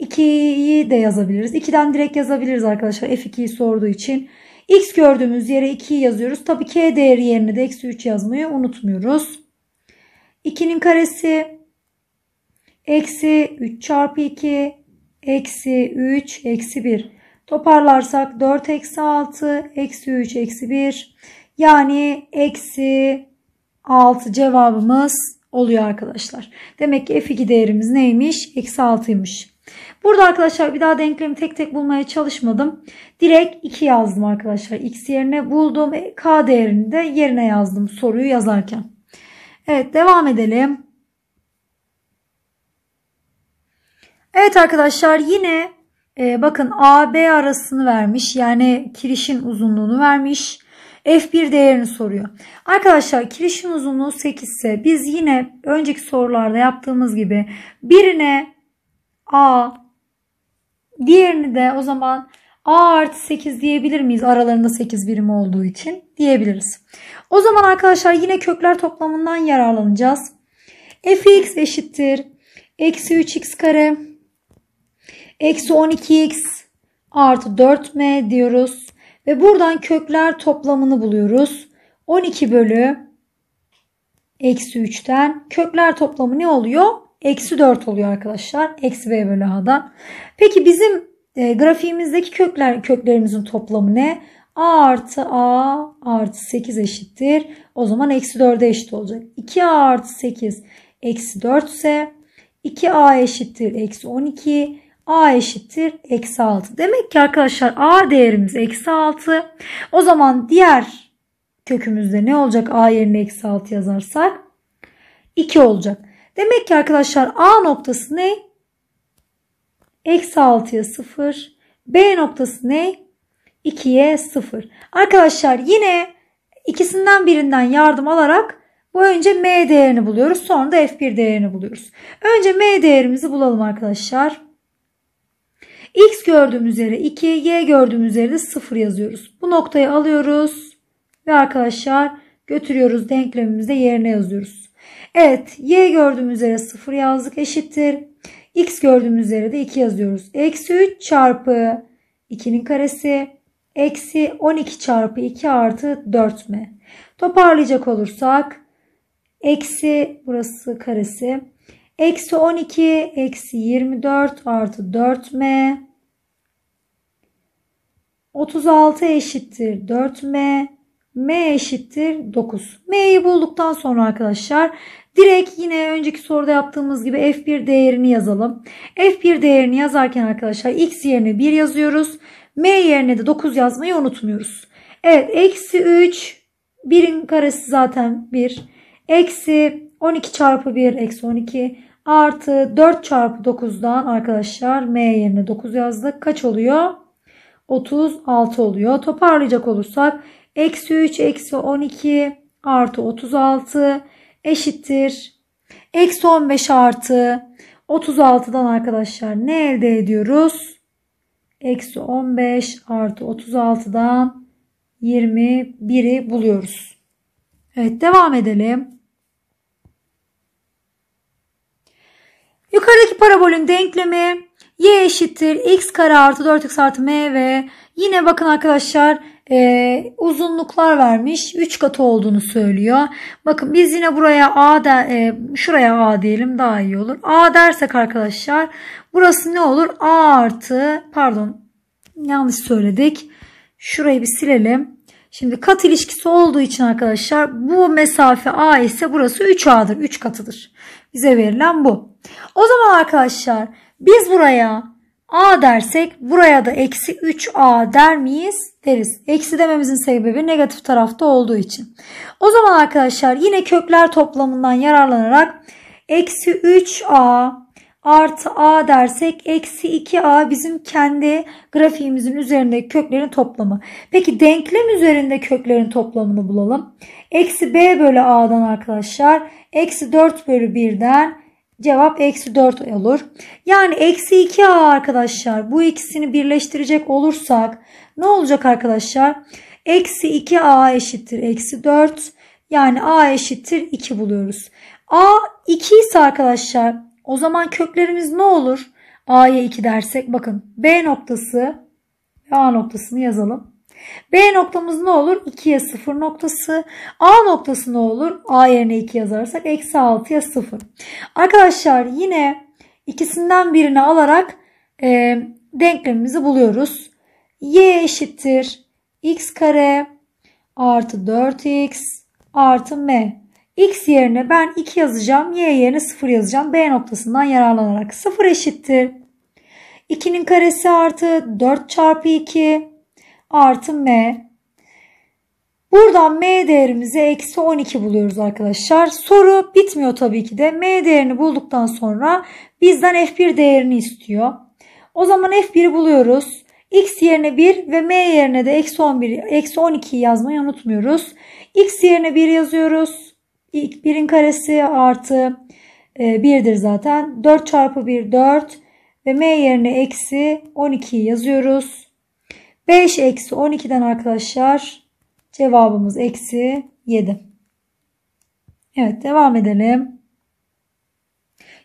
2'yi de yazabiliriz. 2'den direkt yazabiliriz arkadaşlar. F2'yi sorduğu için. X gördüğümüz yere 2'yi yazıyoruz. Tabii K değeri yerine de eksi 3 yazmayı unutmuyoruz. 2'nin karesi eksi 3 çarpı 2 eksi 3 eksi 1. Toparlarsak 4 eksi 6 eksi 3 eksi 1 yani eksi 6 cevabımız oluyor arkadaşlar. Demek ki f2 değerimiz neymiş? Eksi 6'ymış. Burada arkadaşlar bir daha denklemi tek tek bulmaya çalışmadım. Direkt 2 yazdım arkadaşlar. X yerine buldum. K değerini de yerine yazdım soruyu yazarken. Evet devam edelim. Evet arkadaşlar yine e, bakın AB arasını vermiş. Yani kirişin uzunluğunu vermiş. F1 değerini soruyor. Arkadaşlar kirişin uzunluğu 8 ise biz yine önceki sorularda yaptığımız gibi birine A diğerini de o zaman A artı 8 diyebilir miyiz? Aralarında 8 birim olduğu için diyebiliriz. O zaman arkadaşlar yine kökler toplamından yararlanacağız. fx eşittir. Eksi 3x kare Eksi 12x artı 4m diyoruz. Ve buradan kökler toplamını buluyoruz. 12 bölü eksi 3'ten kökler toplamı ne oluyor? Eksi 4 oluyor arkadaşlar. Eksi b bölü a'dan. Peki bizim e, grafiğimizdeki kökler köklerimizin toplamı ne? a artı a artı 8 eşittir. O zaman eksi 4'e eşit olacak. 2a artı 8 eksi 4 ise 2a eşittir eksi 12 a eşittir eksi 6. Demek ki arkadaşlar a değerimiz eksi 6. O zaman diğer kökümüzde ne olacak a yerine eksi 6 yazarsak? 2 olacak. Demek ki arkadaşlar a noktası ne? Eksi 6'ya 0. B noktası ne? 2'ye 0. Arkadaşlar yine ikisinden birinden yardım alarak bu önce m değerini buluyoruz. Sonra da f1 değerini buluyoruz. Önce m değerimizi bulalım arkadaşlar. X gördüğüm üzere 2, Y gördüğüm üzere de 0 yazıyoruz. Bu noktayı alıyoruz ve arkadaşlar götürüyoruz denklemimizde yerine yazıyoruz. Evet Y gördüğüm üzere 0 yazdık eşittir. X gördüğüm üzere de 2 yazıyoruz. Eksi 3 çarpı 2'nin karesi eksi 12 çarpı 2 artı 4 mi? Toparlayacak olursak eksi burası karesi Eksi 12 eksi 24 artı 4m 36 eşittir 4m m eşittir 9. m'yi bulduktan sonra arkadaşlar direkt yine önceki soruda yaptığımız gibi f1 değerini yazalım. f1 değerini yazarken arkadaşlar x yerine 1 yazıyoruz. m yerine de 9 yazmayı unutmuyoruz. Evet eksi 3 1'in karesi zaten 1. Eksi 12 çarpı 1 eksi 12 Artı 4 çarpı 9'dan arkadaşlar M yerine 9 yazdık. Kaç oluyor? 36 oluyor. Toparlayacak olursak eksi 3 eksi 12 artı 36 eşittir. Eksi 15 artı 36'dan arkadaşlar ne elde ediyoruz? Eksi 15 artı 36'dan 21'i buluyoruz. Evet devam edelim. Yukarıdaki parabolün denklemi y eşittir x kare artı 4x artı m ve yine bakın arkadaşlar e, uzunluklar vermiş 3 katı olduğunu söylüyor. Bakın biz yine buraya a de, e, şuraya a diyelim daha iyi olur. A dersek arkadaşlar burası ne olur? A artı pardon yanlış söyledik. Şurayı bir silelim. Şimdi kat ilişkisi olduğu için arkadaşlar bu mesafe A ise burası 3A'dır. 3 katıdır. Bize verilen bu. O zaman arkadaşlar biz buraya A dersek buraya da eksi 3A der miyiz? Deriz. Eksi dememizin sebebi negatif tarafta olduğu için. O zaman arkadaşlar yine kökler toplamından yararlanarak eksi 3A artı a dersek eksi 2a bizim kendi grafiğimizin üzerindeki köklerin toplamı. Peki denklem üzerinde köklerin toplamını bulalım. Eksi b bölü a'dan arkadaşlar eksi 4 bölü 1'den cevap eksi 4 olur. Yani eksi 2a arkadaşlar bu ikisini birleştirecek olursak ne olacak arkadaşlar? Eksi 2a eşittir eksi 4 yani a eşittir 2 buluyoruz. a 2 ise arkadaşlar o zaman köklerimiz ne olur? A'ya 2 dersek bakın B noktası ve A noktasını yazalım. B noktamız ne olur? 2'ye 0 noktası. A noktası ne olur? A yerine 2 yazarsak eksi 6'ya 0. Arkadaşlar yine ikisinden birini alarak e, denklemimizi buluyoruz. Y eşittir x kare artı 4x artı m. X yerine ben 2 yazacağım. Y yerine 0 yazacağım. B noktasından yararlanarak 0 eşittir. 2'nin karesi artı 4 çarpı 2 artı M. Buradan M değerimizi eksi 12 buluyoruz arkadaşlar. Soru bitmiyor tabii ki de. M değerini bulduktan sonra bizden F1 değerini istiyor. O zaman F1'i buluyoruz. X yerine 1 ve M yerine de eksi 11, eksi 12 yazmayı unutmuyoruz. X yerine 1 yazıyoruz. İlk birin karesi artı 1'dir e, zaten. 4 çarpı 1 4 ve m yerine eksi 12 yazıyoruz. 5 eksi 12'den arkadaşlar cevabımız eksi 7. Evet devam edelim.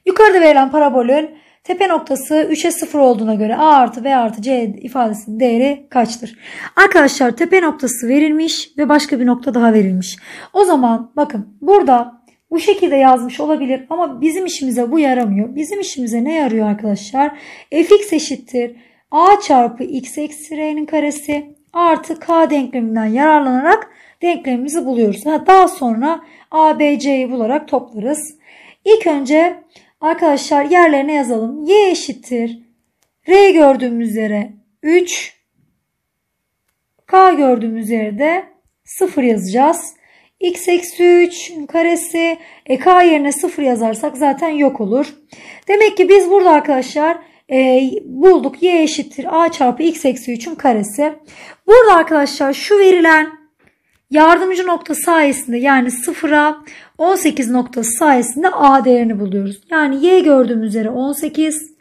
Yukarıda verilen parabolün Tepe noktası 3'e 0 olduğuna göre A artı B artı C ifadesinin değeri kaçtır? Arkadaşlar tepe noktası verilmiş ve başka bir nokta daha verilmiş. O zaman bakın burada bu şekilde yazmış olabilir ama bizim işimize bu yaramıyor. Bizim işimize ne yarıyor arkadaşlar? fx eşittir a çarpı x eksi r'nin karesi artı k denkleminden yararlanarak denklemimizi buluyoruz. Daha sonra a, b, c'yi bularak toplarız. İlk önce Arkadaşlar yerlerine yazalım. Y eşittir. R gördüğümüz yere 3. K gördüğümüz yere de 0 yazacağız. X eksi 3 karesi. E K yerine 0 yazarsak zaten yok olur. Demek ki biz burada arkadaşlar e, bulduk. Y eşittir A çarpı X eksi 3'ün karesi. Burada arkadaşlar şu verilen Yardımcı nokta sayesinde yani sıfıra 18 noktası sayesinde A değerini buluyoruz. Yani Y gördüğümüz üzere 18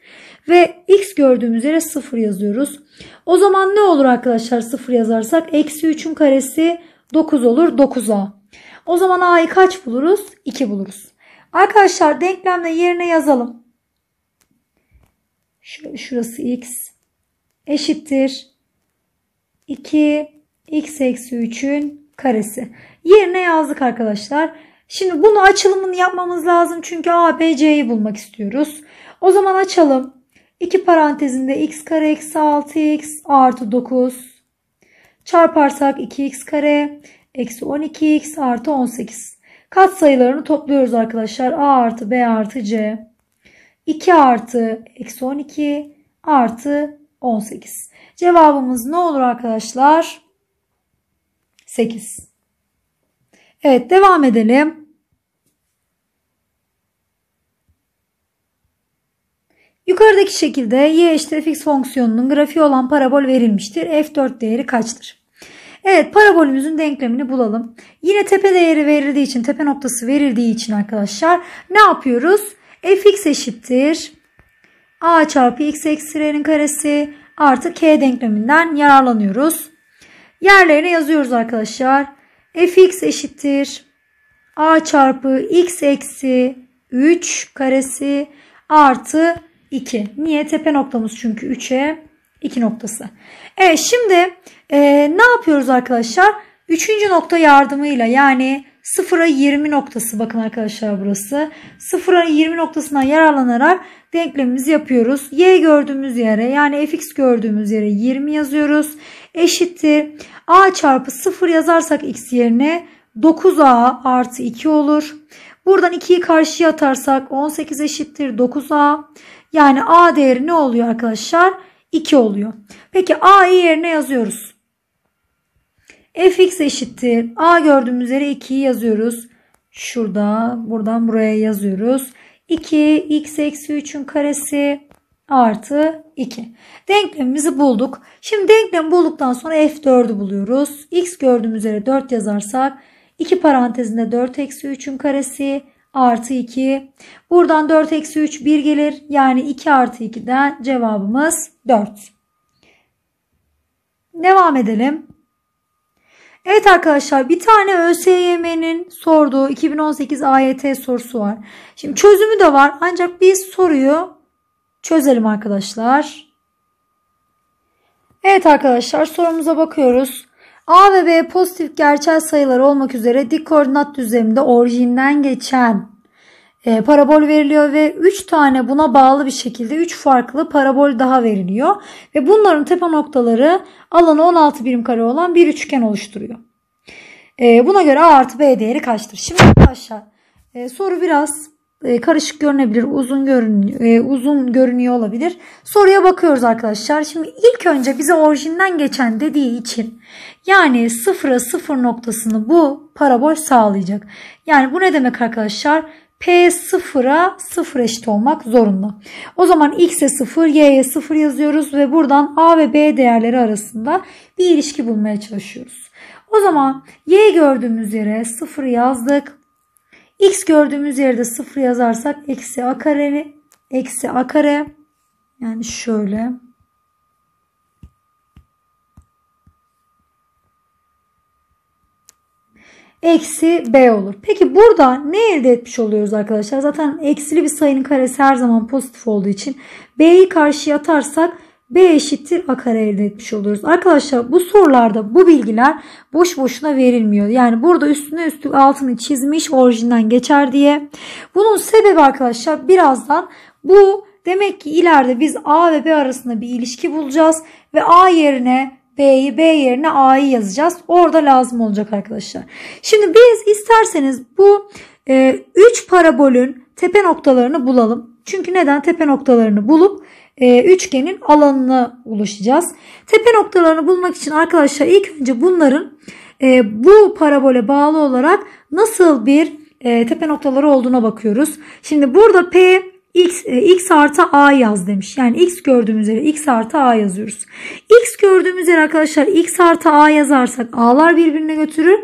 ve X gördüğümüz üzere 0 yazıyoruz. O zaman ne olur arkadaşlar 0 yazarsak? Eksi 3'ün karesi 9 olur 9A. O zaman A'yı kaç buluruz? 2 buluruz. Arkadaşlar denklemde yerine yazalım. Şurası X eşittir. 2 X eksi 3'ün karesi. Yerine yazdık arkadaşlar. Şimdi bunu açılımını yapmamız lazım çünkü A, B, C'yi bulmak istiyoruz. O zaman açalım. 2 parantezinde x kare eksi 6x artı 9 çarparsak 2x kare eksi 12x artı 18. Kat sayılarını topluyoruz arkadaşlar. A artı B artı C. 2 artı eksi 12 artı 18. Cevabımız ne olur arkadaşlar? 8. Evet devam edelim. Yukarıdaki şekilde y eşittir fx fonksiyonunun grafiği olan parabol verilmiştir. f4 değeri kaçtır? Evet parabolümüzün denklemini bulalım. Yine tepe değeri verildiği için tepe noktası verildiği için arkadaşlar ne yapıyoruz? fx eşittir a çarpı x eksi r'nin karesi artı k denkleminden yararlanıyoruz. Yerlerine yazıyoruz arkadaşlar. fx eşittir. a çarpı x eksi 3 karesi artı 2. Niye? Tepe noktamız çünkü 3'e 2 noktası. Evet şimdi e, ne yapıyoruz arkadaşlar? Üçüncü nokta yardımıyla yani 0'a 20 noktası bakın arkadaşlar burası. 0'a 20 noktasından yararlanarak denklemimizi yapıyoruz. Y gördüğümüz yere yani fx gördüğümüz yere 20 yazıyoruz eşittir. A çarpı 0 yazarsak x yerine 9A artı 2 olur. Buradan 2'yi karşıya atarsak 18 eşittir 9A. Yani A değeri ne oluyor arkadaşlar? 2 oluyor. Peki A'yı yerine yazıyoruz. fx eşittir. A gördüğümüz üzere 2'yi yazıyoruz. Şurada buradan buraya yazıyoruz. 2 x eksi 3'ün karesi artı 2. Denklemimizi bulduk. Şimdi denklemi bulduktan sonra F4'ü buluyoruz. X gördüğüm üzere 4 yazarsak 2 parantezinde 4 eksi 3'ün karesi artı 2. Buradan 4 eksi 3 1 gelir. Yani 2 artı 2'den cevabımız 4. Devam edelim. Evet arkadaşlar bir tane ÖSYM'nin sorduğu 2018 AYT sorusu var. Şimdi çözümü de var ancak biz soruyu çözelim arkadaşlar. Evet arkadaşlar sorumuza bakıyoruz. A ve B pozitif gerçel sayılar olmak üzere dik koordinat düzleminde orijinden geçen e, parabol veriliyor ve 3 tane buna bağlı bir şekilde 3 farklı parabol daha veriliyor. Ve bunların tepe noktaları alanı 16 birim kare olan bir üçgen oluşturuyor. E, buna göre A artı B değeri kaçtır? Şimdi arkadaşlar e, soru biraz e, karışık görünebilir, uzun görün e, uzun görünüyor olabilir. Soruya bakıyoruz arkadaşlar. Şimdi ilk önce bize orijinden geçen dediği için yani sıfıra sıfır noktasını bu parabol sağlayacak. Yani bu ne demek arkadaşlar? P sıfıra sıfır eşit olmak zorunda. O zaman x'e sıfır, y'ye sıfır yazıyoruz ve buradan a ve b değerleri arasında bir ilişki bulmaya çalışıyoruz. O zaman y gördüğümüz yere sıfır yazdık. X gördüğümüz yerde 0 yazarsak eksi a kareni eksi a kare yani şöyle eksi b olur. Peki burada ne elde etmiş oluyoruz arkadaşlar? Zaten eksili bir sayının karesi her zaman pozitif olduğu için b'yi karşıya atarsak B eşittir A kare elde etmiş oluyoruz. Arkadaşlar bu sorularda bu bilgiler boş boşuna verilmiyor. Yani burada üstüne üstü, altını çizmiş orijinden geçer diye. Bunun sebebi arkadaşlar birazdan bu demek ki ileride biz A ve B arasında bir ilişki bulacağız. Ve A yerine B'yi B yerine A'yı yazacağız. Orada lazım olacak arkadaşlar. Şimdi biz isterseniz bu 3 e, parabolün tepe noktalarını bulalım. Çünkü neden tepe noktalarını bulup e, üçgenin alanına ulaşacağız. Tepe noktalarını bulmak için arkadaşlar ilk önce bunların e, bu parabole bağlı olarak nasıl bir e, tepe noktaları olduğuna bakıyoruz. Şimdi burada P x, e, x artı a yaz demiş. Yani x gördüğümüz yere x artı a yazıyoruz. x gördüğümüz yere arkadaşlar x artı a yazarsak a'lar birbirine götürür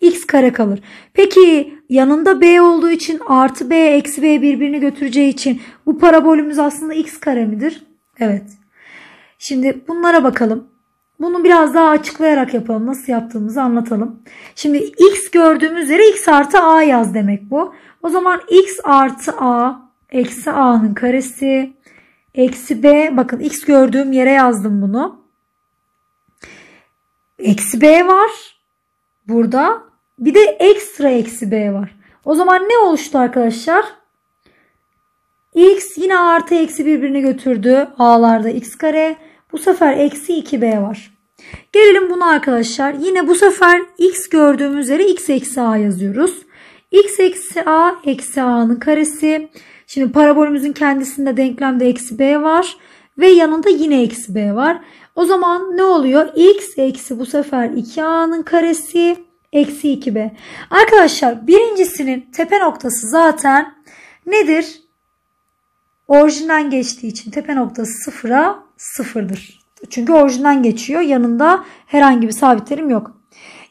x kare kalır. Peki yanında b olduğu için artı b eksi b birbirini götüreceği için bu parabolümüz aslında x kare midir? Evet. Şimdi bunlara bakalım. Bunu biraz daha açıklayarak yapalım. Nasıl yaptığımızı anlatalım. Şimdi x gördüğümüz yere x artı a yaz demek bu. O zaman x artı a eksi a'nın karesi eksi b bakın x gördüğüm yere yazdım bunu. Eksi b var burada bir de ekstra eksi b var. O zaman ne oluştu arkadaşlar? x yine artı eksi birbirini götürdü. A'larda x kare. Bu sefer eksi 2b var. Gelelim buna arkadaşlar. Yine bu sefer x gördüğümüz üzere x eksi a yazıyoruz. x eksi a eksi a'nın karesi. Şimdi parabolümüzün kendisinde denklemde eksi b var. Ve yanında yine eksi b var. O zaman ne oluyor? x eksi bu sefer 2a'nın karesi Eksi 2b. Arkadaşlar birincisinin tepe noktası zaten nedir? Orijinden geçtiği için tepe noktası sıfıra sıfırdır. Çünkü orijinden geçiyor. Yanında herhangi bir sabitlerim yok.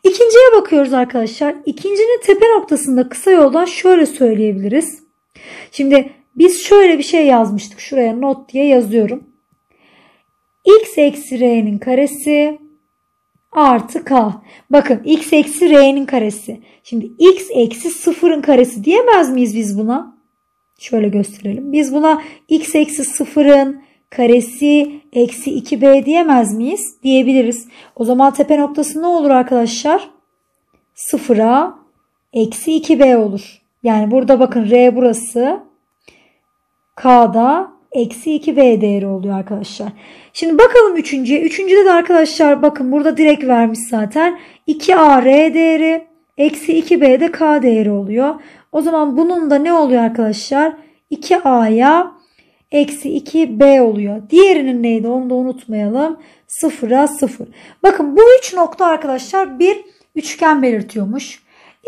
İkinciye bakıyoruz arkadaşlar. İkincinin tepe noktasında kısa yoldan şöyle söyleyebiliriz. Şimdi biz şöyle bir şey yazmıştık. Şuraya not diye yazıyorum. x eksi r'nin karesi artı k. Bakın x eksi r'nin karesi. Şimdi x eksi sıfırın karesi diyemez miyiz biz buna? Şöyle gösterelim. Biz buna x eksi sıfırın karesi eksi 2b diyemez miyiz? Diyebiliriz. O zaman tepe noktası ne olur arkadaşlar? Sıfıra eksi 2b olur. Yani burada bakın r burası. K'da eksi 2b değeri oluyor arkadaşlar. Şimdi bakalım üçüncüye. Üçüncüde de arkadaşlar bakın burada direkt vermiş zaten. 2ar değeri eksi 2b de k değeri oluyor. O zaman bunun da ne oluyor arkadaşlar? 2a'ya eksi 2b oluyor. Diğerinin neydi onu da unutmayalım. 0'a 0. Bakın bu üç nokta arkadaşlar bir üçgen belirtiyormuş.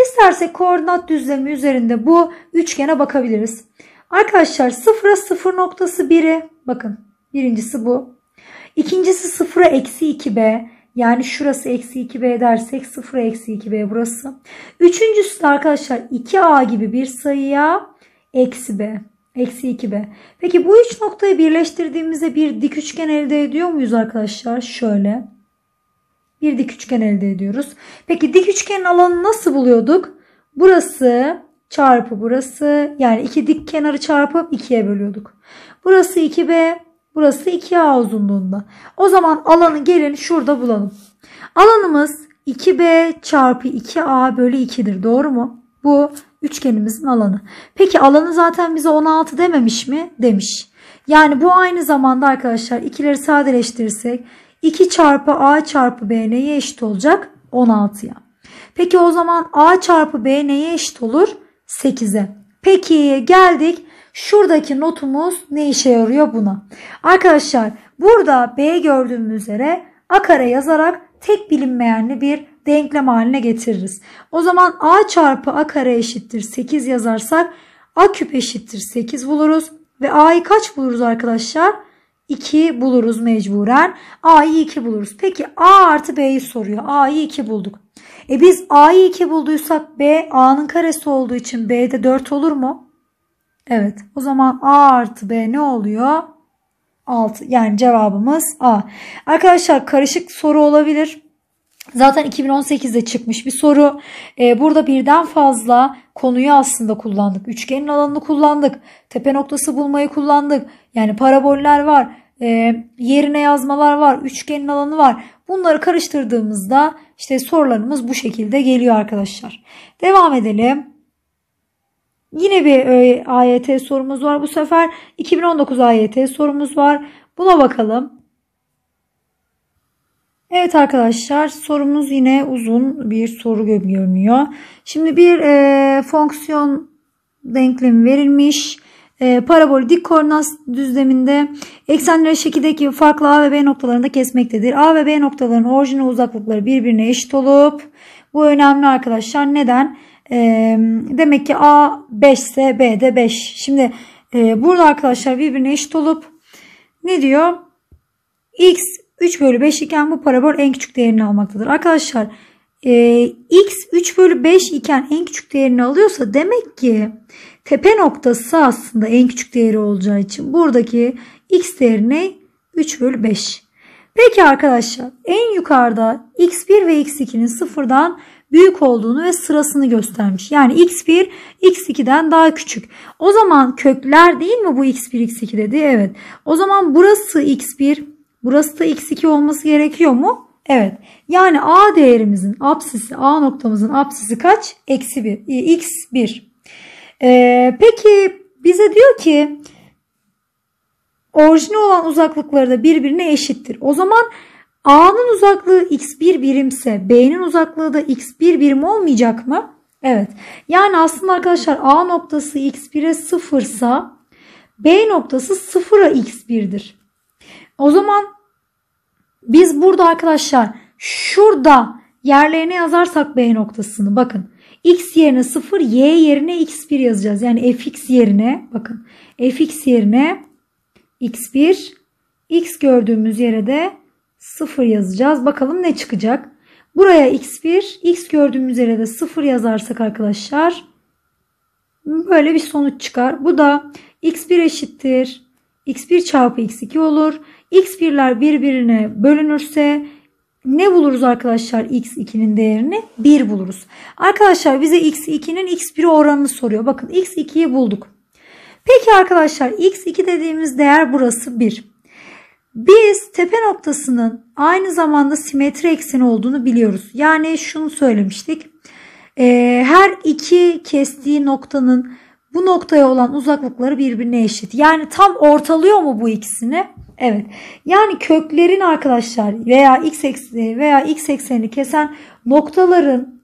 İstersek koordinat düzlemi üzerinde bu üçgene bakabiliriz. Arkadaşlar sıfıra sıfır noktası 1'i bakın birincisi bu. İkincisi sıfıra eksi 2b yani şurası eksi 2b dersek sıfıra eksi 2b burası. Üçüncüsü de arkadaşlar 2a gibi bir sayıya eksi b. Eksi 2b. Peki bu üç noktayı birleştirdiğimizde bir dik üçgen elde ediyor muyuz arkadaşlar? Şöyle. Bir dik üçgen elde ediyoruz. Peki dik üçgenin alanı nasıl buluyorduk? Burası çarpı burası yani iki dik kenarı çarpıp ikiye bölüyorduk. Burası 2B burası 2A uzunluğunda. O zaman alanı gelin şurada bulalım. Alanımız 2B çarpı 2A bölü 2'dir doğru mu? Bu üçgenimizin alanı. Peki alanı zaten bize 16 dememiş mi? Demiş. Yani bu aynı zamanda arkadaşlar ikileri sadeleştirirsek 2 çarpı A çarpı B neye eşit olacak? 16'ya. Peki o zaman A çarpı B neye eşit olur? 8'e. Peki geldik. Şuradaki notumuz ne işe yarıyor buna? Arkadaşlar burada B gördüğümüz üzere A kare yazarak tek bilinmeyenli bir denklem haline getiririz. O zaman A çarpı A kare eşittir 8 yazarsak A küp eşittir 8 buluruz. Ve A'yı kaç buluruz arkadaşlar? 2 buluruz mecburen. A'yı 2 buluruz. Peki A artı B'yi soruyor. A'yı 2 bulduk. E biz A'yı 2 bulduysak B A'nın karesi olduğu için B'de 4 olur mu? Evet. O zaman A artı B ne oluyor? 6. Yani cevabımız A. Arkadaşlar karışık soru olabilir. Zaten 2018'de çıkmış bir soru. Ee, burada birden fazla konuyu aslında kullandık. Üçgenin alanını kullandık. Tepe noktası bulmayı kullandık. Yani paraboller var. E, yerine yazmalar var. Üçgenin alanı var. Bunları karıştırdığımızda işte sorularımız bu şekilde geliyor arkadaşlar. Devam edelim. Yine bir e, AYT sorumuz var. Bu sefer 2019 AYT sorumuz var. Buna bakalım. Evet arkadaşlar sorumuz yine uzun bir soru görünüyor. Şimdi bir e, fonksiyon denklemi verilmiş. Ee, parabol dik koordinat düzleminde eksenleri şekildeki farklı A ve B noktalarında kesmektedir. A ve B noktalarının orijinal uzaklıkları birbirine eşit olup bu önemli arkadaşlar. Neden? E, demek ki A 5 ise B de 5. Şimdi e, burada arkadaşlar birbirine eşit olup ne diyor? X 3 bölü 5 iken bu parabol en küçük değerini almaktadır. Arkadaşlar e, X 3 bölü 5 iken en küçük değerini alıyorsa demek ki tepe noktası aslında en küçük değeri olacağı için buradaki x değeri 3 bölü 5. Peki arkadaşlar en yukarıda x1 ve x2'nin sıfırdan büyük olduğunu ve sırasını göstermiş. Yani x1 x2'den daha küçük. O zaman kökler değil mi bu x1 x2 dedi? Evet. O zaman burası x1 burası da x2 olması gerekiyor mu? Evet. Yani a değerimizin apsisi a noktamızın apsisi kaç? Eksi 1. x1. Ee, peki bize diyor ki orijine olan uzaklıkları da birbirine eşittir. O zaman A'nın uzaklığı x1 birimse B'nin uzaklığı da x1 birim olmayacak mı? Evet. Yani aslında arkadaşlar A noktası x1'e 0 sa B noktası 0'a x1'dir. O zaman biz burada arkadaşlar şurada yerlerine yazarsak B noktasını bakın x yerine 0, y yerine x1 yazacağız. Yani fx yerine bakın fx yerine x1 x gördüğümüz yere de 0 yazacağız. Bakalım ne çıkacak. Buraya x1 x gördüğümüz yere de 0 yazarsak arkadaşlar böyle bir sonuç çıkar. Bu da x1 eşittir x1 çarpı x2 olur. x1'ler birbirine bölünürse ne buluruz arkadaşlar x2'nin değerini? 1 buluruz. Arkadaşlar bize x2'nin x 1 oranını soruyor. Bakın x2'yi bulduk. Peki arkadaşlar x2 dediğimiz değer burası 1. Biz tepe noktasının aynı zamanda simetri ekseni olduğunu biliyoruz. Yani şunu söylemiştik. Ee, her iki kestiği noktanın bu noktaya olan uzaklıkları birbirine eşit. Yani tam ortalıyor mu bu ikisini? Evet. Yani köklerin arkadaşlar veya x ekseni veya x eksenini kesen noktaların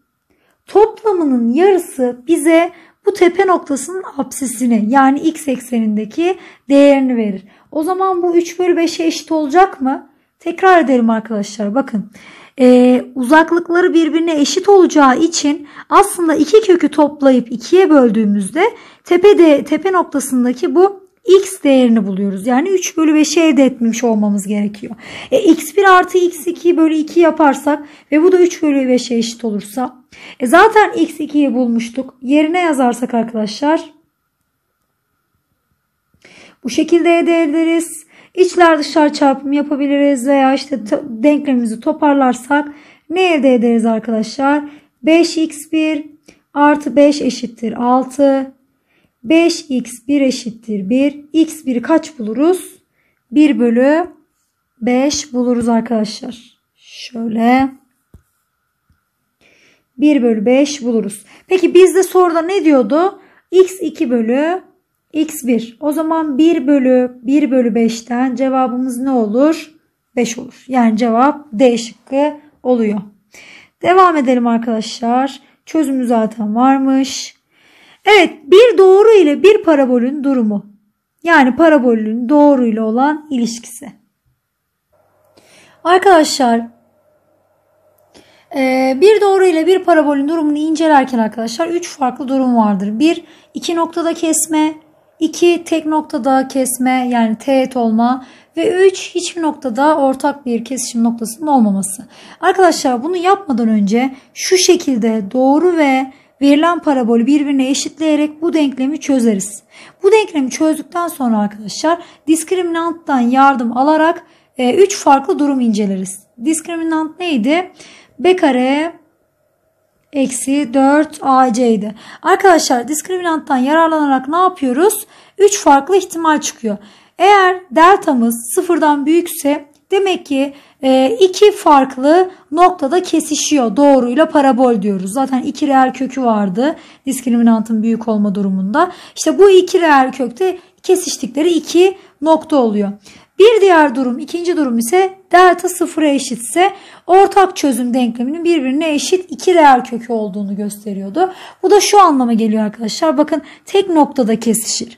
toplamının yarısı bize bu tepe noktasının absisini yani x eksenindeki değerini verir. O zaman bu 3 bölü 5'e eşit olacak mı? Tekrar edelim arkadaşlar bakın. Ee, uzaklıkları birbirine eşit olacağı için aslında iki kökü toplayıp ikiye böldüğümüzde tepe, de, tepe noktasındaki bu x değerini buluyoruz. Yani 3 bölü 5'i elde etmiş olmamız gerekiyor. E, x1 artı x2 bölü 2 yaparsak ve bu da 3 bölü 5'e eşit olursa. E, zaten x2'yi bulmuştuk. Yerine yazarsak arkadaşlar. Bu şekilde elde ederiz. İçler dışlar çarpımı yapabiliriz veya işte denklemimizi toparlarsak ne elde ederiz arkadaşlar? 5x1 artı 5 eşittir 6 5x1 eşittir 1. x1 kaç buluruz? 1 bölü 5 buluruz arkadaşlar. Şöyle. 1 bölü 5 buluruz. Peki bizde soruda ne diyordu? x2 bölü x1. O zaman 1 bölü 1 bölü 5'ten cevabımız ne olur? 5 olur. Yani cevap D şıkkı oluyor. Devam edelim arkadaşlar. Çözümü zaten varmış. Evet bir doğru ile bir parabolün durumu. Yani parabolün doğru ile olan ilişkisi. Arkadaşlar e, bir doğru ile bir parabolün durumunu incelerken arkadaşlar 3 farklı durum vardır. 1. iki noktada kesme. 2. Tek noktada kesme yani teğet olma. Ve 3. Hiçbir noktada ortak bir kesişim noktasının olmaması. Arkadaşlar bunu yapmadan önce şu şekilde doğru ve verilen parabolü birbirine eşitleyerek bu denklemi çözeriz. Bu denklemi çözdükten sonra arkadaşlar diskriminanttan yardım alarak 3 e, farklı durum inceleriz. Diskriminant neydi? B kare eksi 4 ac idi. Arkadaşlar diskriminanttan yararlanarak ne yapıyoruz? 3 farklı ihtimal çıkıyor. Eğer deltamız sıfırdan büyükse demek ki ee, iki farklı noktada kesişiyor. Doğruyla parabol diyoruz. Zaten iki reel kökü vardı diskriminantın büyük olma durumunda. İşte bu iki reel kökte kesiştikleri iki nokta oluyor. Bir diğer durum, ikinci durum ise delta sıfıra eşitse ortak çözüm denkleminin birbirine eşit iki reel kökü olduğunu gösteriyordu. Bu da şu anlama geliyor arkadaşlar. Bakın tek noktada kesişir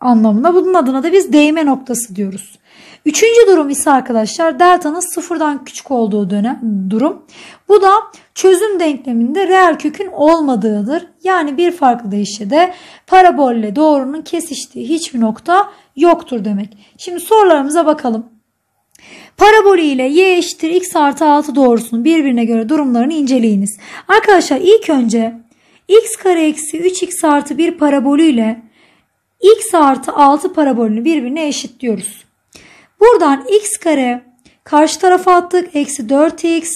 anlamına. Bunun adına da biz değme noktası diyoruz. Üçüncü durum ise arkadaşlar delta'nın sıfırdan küçük olduğu dönem durum. Bu da çözüm denkleminde reel kökün olmadığıdır. Yani bir farklı deyişle de parabolle doğrunun kesiştiği hiçbir nokta yoktur demek. Şimdi sorularımıza bakalım. Parabol ile y eşittir x artı 6 doğrusunun birbirine göre durumlarını inceleyiniz. Arkadaşlar ilk önce x kare eksi 3x artı 1 parabolü ile x artı 6 parabolünü birbirine eşitliyoruz. Buradan x kare karşı tarafa attık. Eksi 4x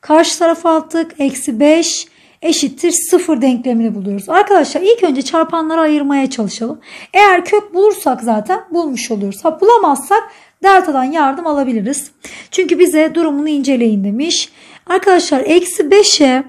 karşı tarafa attık. Eksi 5 eşittir 0 denklemini buluyoruz. Arkadaşlar ilk önce çarpanları ayırmaya çalışalım. Eğer kök bulursak zaten bulmuş oluyoruz. Ha bulamazsak deltadan yardım alabiliriz. Çünkü bize durumunu inceleyin demiş. Arkadaşlar eksi 5'e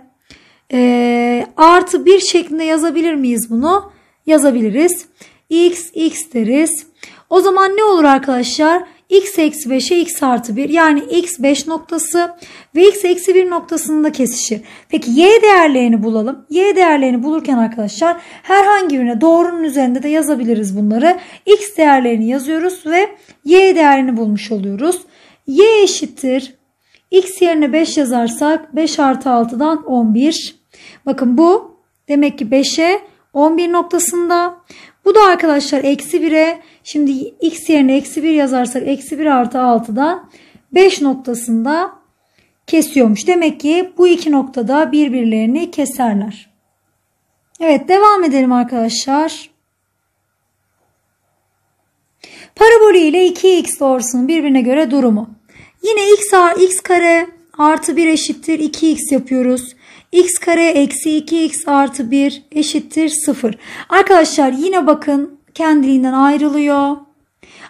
e, artı 1 şeklinde yazabilir miyiz bunu? Yazabiliriz. x x deriz. O zaman ne olur arkadaşlar? x eksi 5'e x artı 1 yani x 5 noktası ve x eksi 1 noktasında kesişir. Peki y değerlerini bulalım. Y değerlerini bulurken arkadaşlar herhangi birine doğrunun üzerinde de yazabiliriz bunları. x değerlerini yazıyoruz ve y değerini bulmuş oluyoruz. y eşittir x yerine 5 yazarsak 5 artı 6'dan 11. Bakın bu demek ki 5'e 11 noktasında. Bu da arkadaşlar eksi 1'e şimdi x yerine eksi 1 yazarsak eksi 1 artı 6'da 5 noktasında kesiyormuş. Demek ki bu iki noktada birbirlerini keserler. Evet devam edelim arkadaşlar. Parabolü ile 2x doğrusunun birbirine göre durumu. Yine x, x kare artı 1 eşittir 2x yapıyoruz x kare eksi 2x artı 1 eşittir 0. Arkadaşlar yine bakın kendiliğinden ayrılıyor.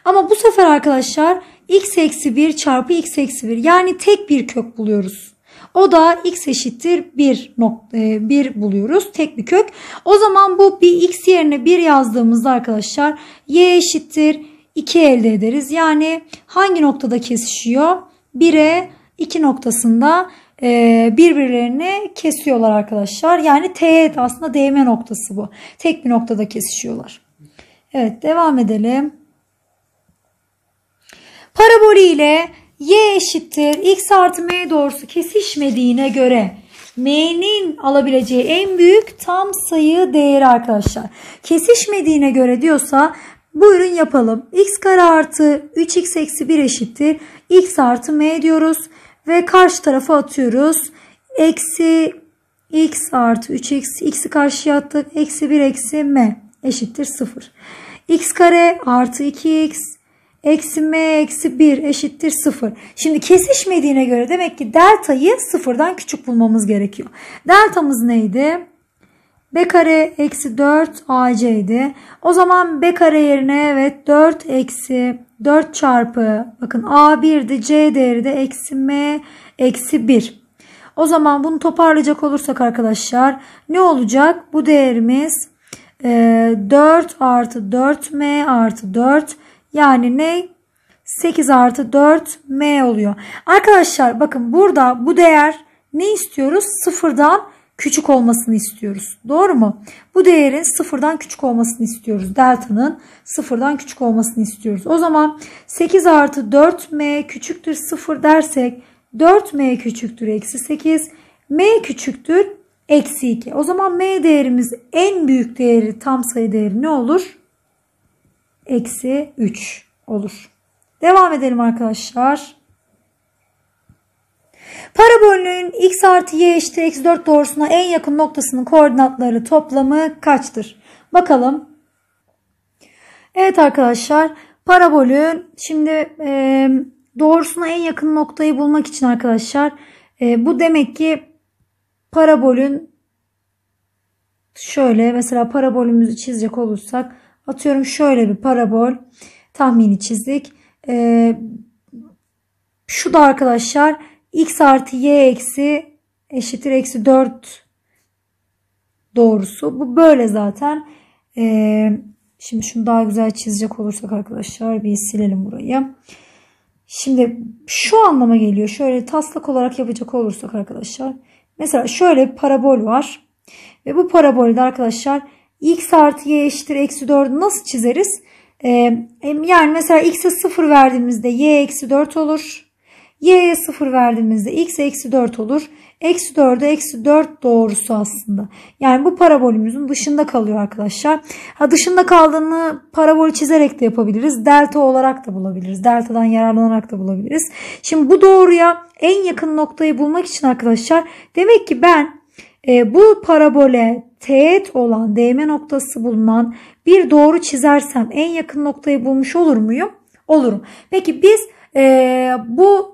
Ama bu sefer arkadaşlar x eksi 1 çarpı x eksi 1 yani tek bir kök buluyoruz. O da x eşittir 1, 1 e, buluyoruz tek bir kök. O zaman bu bir x yerine 1 yazdığımızda arkadaşlar y eşittir 2 elde ederiz. Yani hangi noktada kesişiyor? 1'e 2 noktasında ee, birbirlerini kesiyorlar arkadaşlar. Yani teğet aslında değme noktası bu. Tek bir noktada kesişiyorlar. Evet devam edelim. Parabol ile y eşittir x artı m doğrusu kesişmediğine göre m'nin alabileceği en büyük tam sayı değeri arkadaşlar. Kesişmediğine göre diyorsa buyurun yapalım. x kare artı 3x eksi 1 eşittir. x artı m diyoruz. Ve karşı tarafa atıyoruz. Eksi x artı 3x. X'i karşıya attık. Eksi 1 eksi m eşittir 0. x kare artı 2x eksi m eksi 1 eşittir 0. Şimdi kesişmediğine göre demek ki delta'yı 0'dan küçük bulmamız gerekiyor. Deltamız neydi? B kare eksi 4 ac idi. O zaman B kare yerine evet 4 eksi 4 çarpı bakın A 1'di C değeri de eksi M eksi 1. O zaman bunu toparlayacak olursak arkadaşlar ne olacak? Bu değerimiz 4 e, artı 4M artı 4 yani ne? 8 artı 4 M oluyor. Arkadaşlar bakın burada bu değer ne istiyoruz? Sıfırdan küçük olmasını istiyoruz. Doğru mu? Bu değerin sıfırdan küçük olmasını istiyoruz. Delta'nın sıfırdan küçük olmasını istiyoruz. O zaman 8 artı 4m küçüktür 0 dersek 4m küçüktür eksi 8 m küçüktür eksi 2. O zaman m değerimiz en büyük değeri tam sayı değeri ne olur? Eksi 3 olur. Devam edelim arkadaşlar. Parabolünün x artı y eşittir x 4 doğrusuna en yakın noktasının koordinatları toplamı kaçtır? Bakalım. Evet arkadaşlar parabolün şimdi e, doğrusuna en yakın noktayı bulmak için arkadaşlar e, bu demek ki parabolün şöyle mesela parabolümüzü çizecek olursak atıyorum şöyle bir parabol tahmini çizdik. E, şu da arkadaşlar x artı y eksi eşittir eksi 4 doğrusu. Bu böyle zaten. Ee, şimdi şunu daha güzel çizecek olursak arkadaşlar bir silelim burayı. Şimdi şu anlama geliyor. Şöyle taslak olarak yapacak olursak arkadaşlar. Mesela şöyle bir parabol var. Ve bu parabolde arkadaşlar x artı y eşittir eksi 4'ü nasıl çizeriz? Ee, yani mesela x'e 0 verdiğimizde y eksi 4 olur. Y'ye 0 verdiğimizde x eksi 4 olur. Eksi 4'e eksi 4 doğrusu aslında. Yani bu parabolümüzün dışında kalıyor arkadaşlar. Ha dışında kaldığını parabol çizerek de yapabiliriz. Delta olarak da bulabiliriz. Deltadan yararlanarak da bulabiliriz. Şimdi bu doğruya en yakın noktayı bulmak için arkadaşlar demek ki ben e, bu parabole teğet olan değme noktası bulunan bir doğru çizersem en yakın noktayı bulmuş olur muyum? Olurum. Peki biz e, bu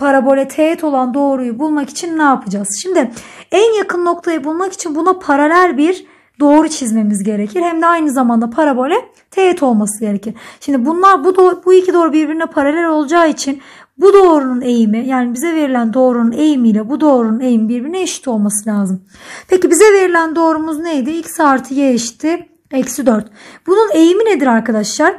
parabole teğet olan doğruyu bulmak için ne yapacağız? Şimdi en yakın noktayı bulmak için buna paralel bir doğru çizmemiz gerekir. Hem de aynı zamanda parabole teğet olması gerekir. Şimdi bunlar bu, doğru, bu iki doğru birbirine paralel olacağı için bu doğrunun eğimi yani bize verilen doğrunun eğimiyle bu doğrunun eğimi birbirine eşit olması lazım. Peki bize verilen doğrumuz neydi? x artı y eşitti. Eksi 4. Bunun eğimi nedir arkadaşlar?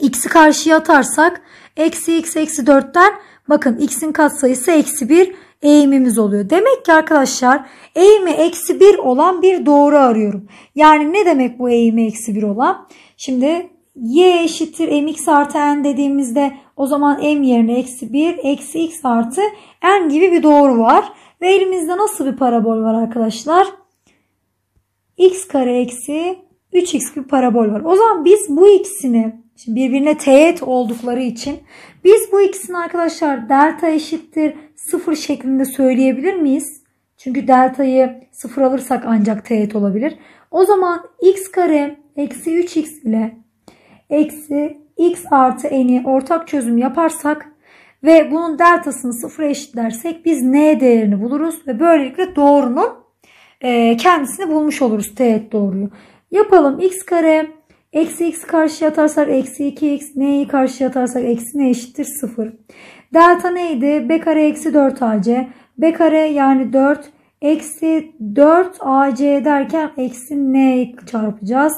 x'i karşıya atarsak eksi x eksi 4'ten Bakın x'in katsayısı eksi 1 eğimimiz oluyor. Demek ki arkadaşlar eğimi eksi 1 olan bir doğru arıyorum. Yani ne demek bu eğimi eksi 1 olan? Şimdi y eşittir mx artı n dediğimizde o zaman m yerine eksi 1 eksi x artı n gibi bir doğru var. Ve elimizde nasıl bir parabol var arkadaşlar? x kare eksi 3x bir parabol var. O zaman biz bu ikisini Şimdi birbirine teğet oldukları için biz bu ikisini arkadaşlar delta eşittir sıfır şeklinde söyleyebilir miyiz? Çünkü deltayı sıfır alırsak ancak teğet olabilir. O zaman x kare eksi 3x ile eksi x artı n'i ortak çözüm yaparsak ve bunun deltasını sıfır eşitlersek biz n değerini buluruz ve böylelikle doğrunun e, kendisini bulmuş oluruz teğet doğruyu. Yapalım x kare Eksi x karşıya atarsak eksi 2x. N'yi karşıya atarsak eksi ne eşittir 0. Delta neydi? B kare eksi 4ac. B kare yani 4 eksi 4ac derken eksi n çarpacağız.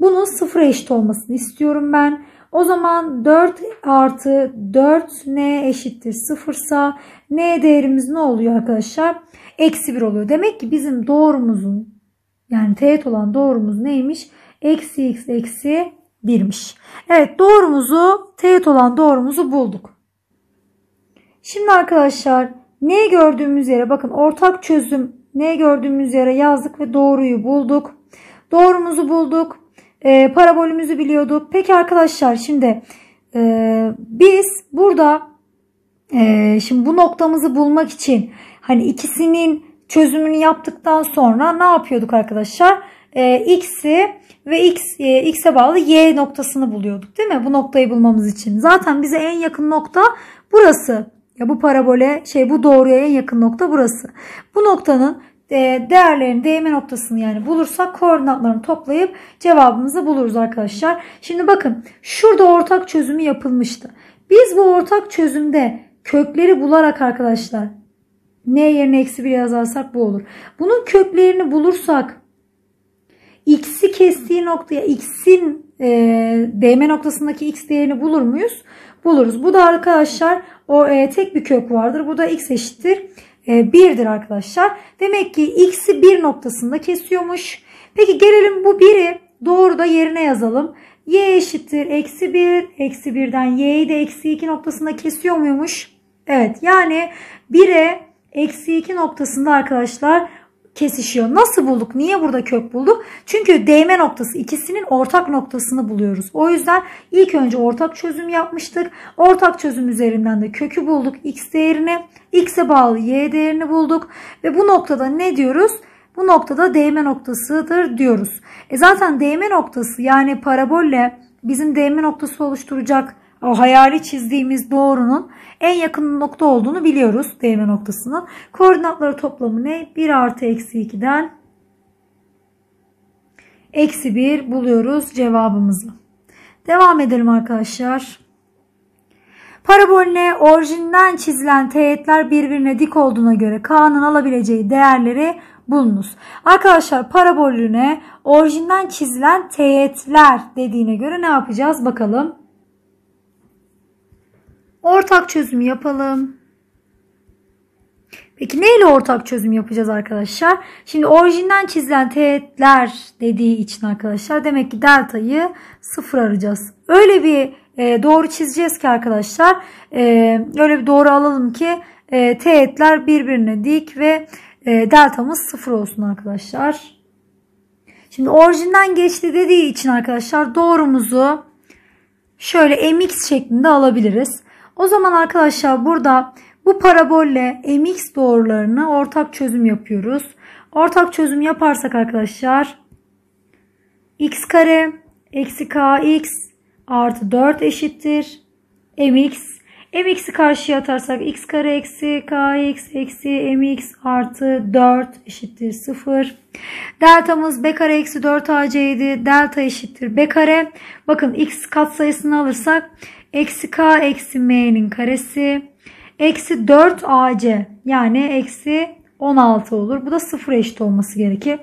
Bunun sıfıra eşit olmasını istiyorum ben. O zaman 4 artı 4n eşittir 0 sa n değerimiz ne oluyor arkadaşlar? Eksi 1 oluyor. Demek ki bizim doğrumuzun yani teğet olan doğrumuz neymiş? Eksi x eksi 1'miş. Evet doğrumuzu teğet olan doğrumuzu bulduk. Şimdi arkadaşlar ne gördüğümüz yere bakın ortak çözüm ne gördüğümüz yere yazdık ve doğruyu bulduk. Doğrumuzu bulduk. E, parabolümüzü biliyorduk. Peki arkadaşlar şimdi e, biz burada e, şimdi bu noktamızı bulmak için hani ikisinin çözümünü yaptıktan sonra ne yapıyorduk arkadaşlar? E, x'i ve x e, x'e bağlı y noktasını buluyorduk değil mi? Bu noktayı bulmamız için. Zaten bize en yakın nokta burası. Ya bu parabole şey bu doğruya en yakın nokta burası. Bu noktanın e, değerlerini değme noktasını yani bulursak koordinatlarını toplayıp cevabımızı buluruz arkadaşlar. Şimdi bakın şurada ortak çözümü yapılmıştı. Biz bu ortak çözümde kökleri bularak arkadaşlar ne yerine eksi 1 yazarsak bu olur. Bunun köklerini bulursak x'i kestiği noktaya x'in e, değme noktasındaki x değerini bulur muyuz? Buluruz. Bu da arkadaşlar o e, tek bir kök vardır. Bu da x eşittir. 1'dir e, arkadaşlar. Demek ki x'i 1 noktasında kesiyormuş. Peki gelelim bu 1'i doğru da yerine yazalım. y eşittir eksi 1. Eksi 1'den y'yi de eksi 2 noktasında kesiyor muymuş? Evet yani 1'e eksi 2 noktasında arkadaşlar kesişiyor. Nasıl bulduk? Niye burada kök bulduk? Çünkü değme noktası ikisinin ortak noktasını buluyoruz. O yüzden ilk önce ortak çözüm yapmıştık. Ortak çözüm üzerinden de kökü bulduk. X değerini, X'e bağlı Y değerini bulduk. Ve bu noktada ne diyoruz? Bu noktada değme noktasıdır diyoruz. E zaten değme noktası yani parabolle bizim değme noktası oluşturacak o hayali çizdiğimiz doğrunun en yakın nokta olduğunu biliyoruz değme noktasının. Koordinatları toplamı ne? 1 artı eksi 2'den eksi 1 buluyoruz cevabımızı. Devam edelim arkadaşlar. Paraboline orijinden çizilen teğetler birbirine dik olduğuna göre K'nın alabileceği değerleri bulunuz. Arkadaşlar paraboline orijinden çizilen teğetler dediğine göre ne yapacağız bakalım. Ortak çözüm yapalım. Peki neyle ortak çözüm yapacağız arkadaşlar? Şimdi orijinden çizilen teğetler dediği için arkadaşlar demek ki delta'yı sıfır arayacağız. Öyle bir e, doğru çizeceğiz ki arkadaşlar e, öyle bir doğru alalım ki e, teğetler birbirine dik ve e, deltamız sıfır olsun arkadaşlar. Şimdi orijinden geçti dediği için arkadaşlar doğrumuzu şöyle mx şeklinde alabiliriz. O zaman arkadaşlar burada bu parabolle mx doğrularını ortak çözüm yapıyoruz. Ortak çözüm yaparsak arkadaşlar x kare eksi kx artı 4 eşittir mx. mx'i karşıya atarsak x kare eksi kx eksi mx artı 4 eşittir 0. Deltamız b kare eksi 4 ac idi. Delta eşittir b kare. Bakın x katsayısını alırsak Eksi k eksi m'nin karesi. Eksi 4 ac yani eksi 16 olur. Bu da 0 eşit olması gerekir.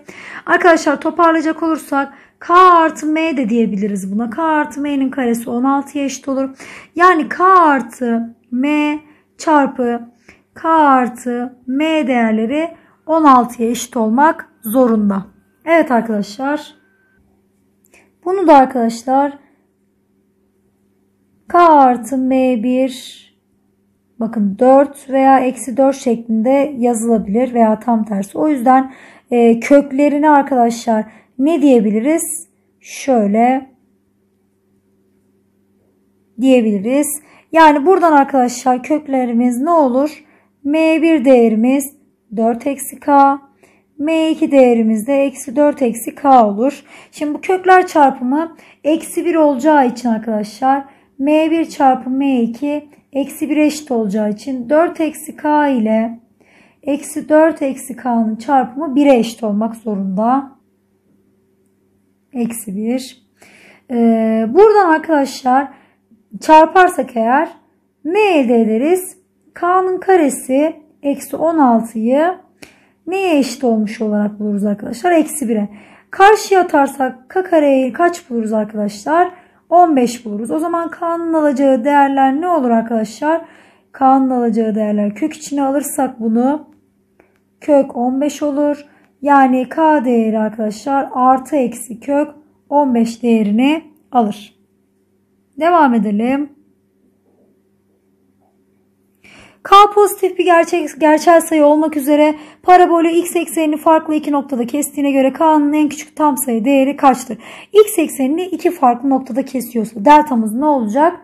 Arkadaşlar toparlayacak olursak k artı m de diyebiliriz buna. k artı m'nin karesi 16'ya eşit olur. Yani k artı m çarpı k artı m değerleri 16'ya eşit olmak zorunda. Evet arkadaşlar. Bunu da arkadaşlar K artı M1 bakın 4 veya eksi 4 şeklinde yazılabilir veya tam tersi. O yüzden e, köklerini arkadaşlar ne diyebiliriz? Şöyle diyebiliriz. Yani buradan arkadaşlar köklerimiz ne olur? M1 değerimiz 4 eksi K. M2 değerimiz de eksi 4 eksi K olur. Şimdi bu kökler çarpımı eksi 1 olacağı için arkadaşlar m1 çarpı m2 eksi 1 eşit olacağı için 4 eksi k ile eksi 4 eksi k'nın çarpımı 1'e eşit olmak zorunda. Eksi 1. Ee, buradan arkadaşlar çarparsak eğer ne elde ederiz? K'nın karesi eksi 16'yı neye eşit olmuş olarak buluruz arkadaşlar? Eksi 1'e. Karşıya atarsak k kareyi kaç buluruz arkadaşlar? 15 buluruz. O zaman K'nın alacağı değerler ne olur arkadaşlar? K'nın alacağı değerler kök içine alırsak bunu kök 15 olur. Yani K değeri arkadaşlar artı eksi kök 15 değerini alır. Devam edelim. K pozitif bir gerçek, gerçel sayı olmak üzere parabolü x eksenini farklı iki noktada kestiğine göre K'nın en küçük tam sayı değeri kaçtır? X eksenini iki farklı noktada kesiyorsa deltamız ne olacak?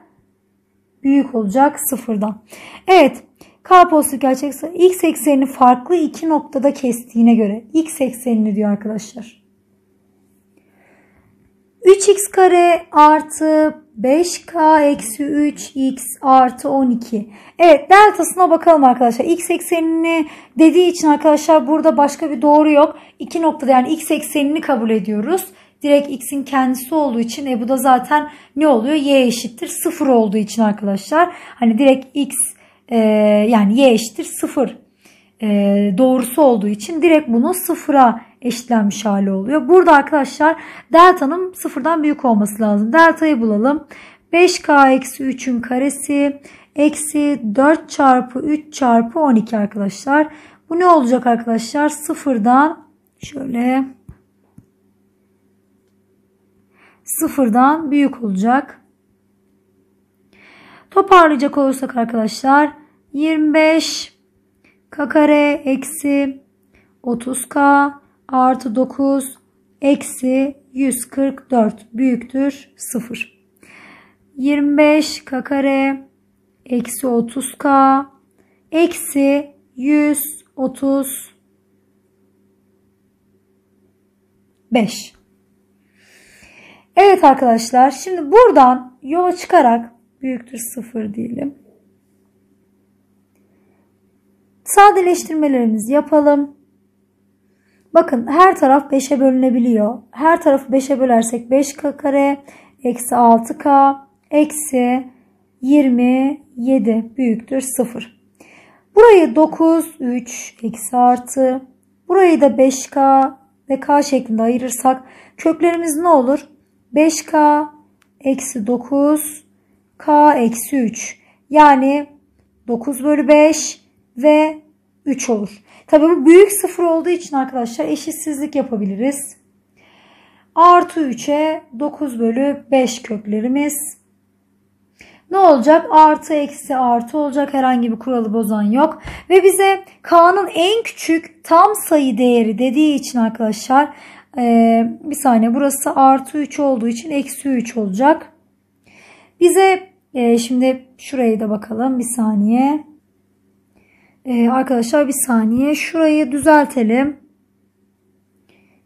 Büyük olacak sıfırdan. Evet K pozitif gerçek sayı x eksenini farklı iki noktada kestiğine göre x eksenini diyor arkadaşlar. 3x kare artı 5k eksi 3x artı 12. Evet deltasına bakalım arkadaşlar. x eksenini dediği için arkadaşlar burada başka bir doğru yok. İki noktada yani x eksenini kabul ediyoruz. Direkt x'in kendisi olduğu için e bu da zaten ne oluyor? y eşittir 0 olduğu için arkadaşlar. Hani direkt x e, yani y eşittir 0 e, doğrusu olduğu için direkt bunu 0'a eşitlenmiş hali oluyor. Burada arkadaşlar delta'nın sıfırdan büyük olması lazım. Delta'yı bulalım. 5k eksi 3'ün karesi eksi 4 çarpı 3 çarpı 12 arkadaşlar. Bu ne olacak arkadaşlar? Sıfırdan şöyle sıfırdan büyük olacak. Toparlayacak olursak arkadaşlar 25 k kare eksi 30k artı 9 eksi 144 büyüktür 0. 25k kare eksi 30k eksi 135. Evet arkadaşlar şimdi buradan yola çıkarak büyüktür 0 diyelim. Sadeleştirmelerimizi yapalım. Bakın her taraf 5'e bölünebiliyor. Her tarafı 5'e bölersek 5k kare eksi 6k eksi 27 büyüktür 0. Burayı 9, 3 eksi artı. Burayı da 5k ve k şeklinde ayırırsak köklerimiz ne olur? 5k eksi 9 k eksi 3 yani 9 bölü 5 ve 3 olur. Tabii bu büyük sıfır olduğu için arkadaşlar eşitsizlik yapabiliriz. Artı 3'e 9 bölü 5 köklerimiz. Ne olacak? Artı eksi artı olacak. Herhangi bir kuralı bozan yok. Ve bize K'nın en küçük tam sayı değeri dediği için arkadaşlar e, bir saniye burası artı 3 olduğu için eksi 3 olacak. Bize e, şimdi şurayı da bakalım bir saniye. Ee, arkadaşlar bir saniye. Şurayı düzeltelim.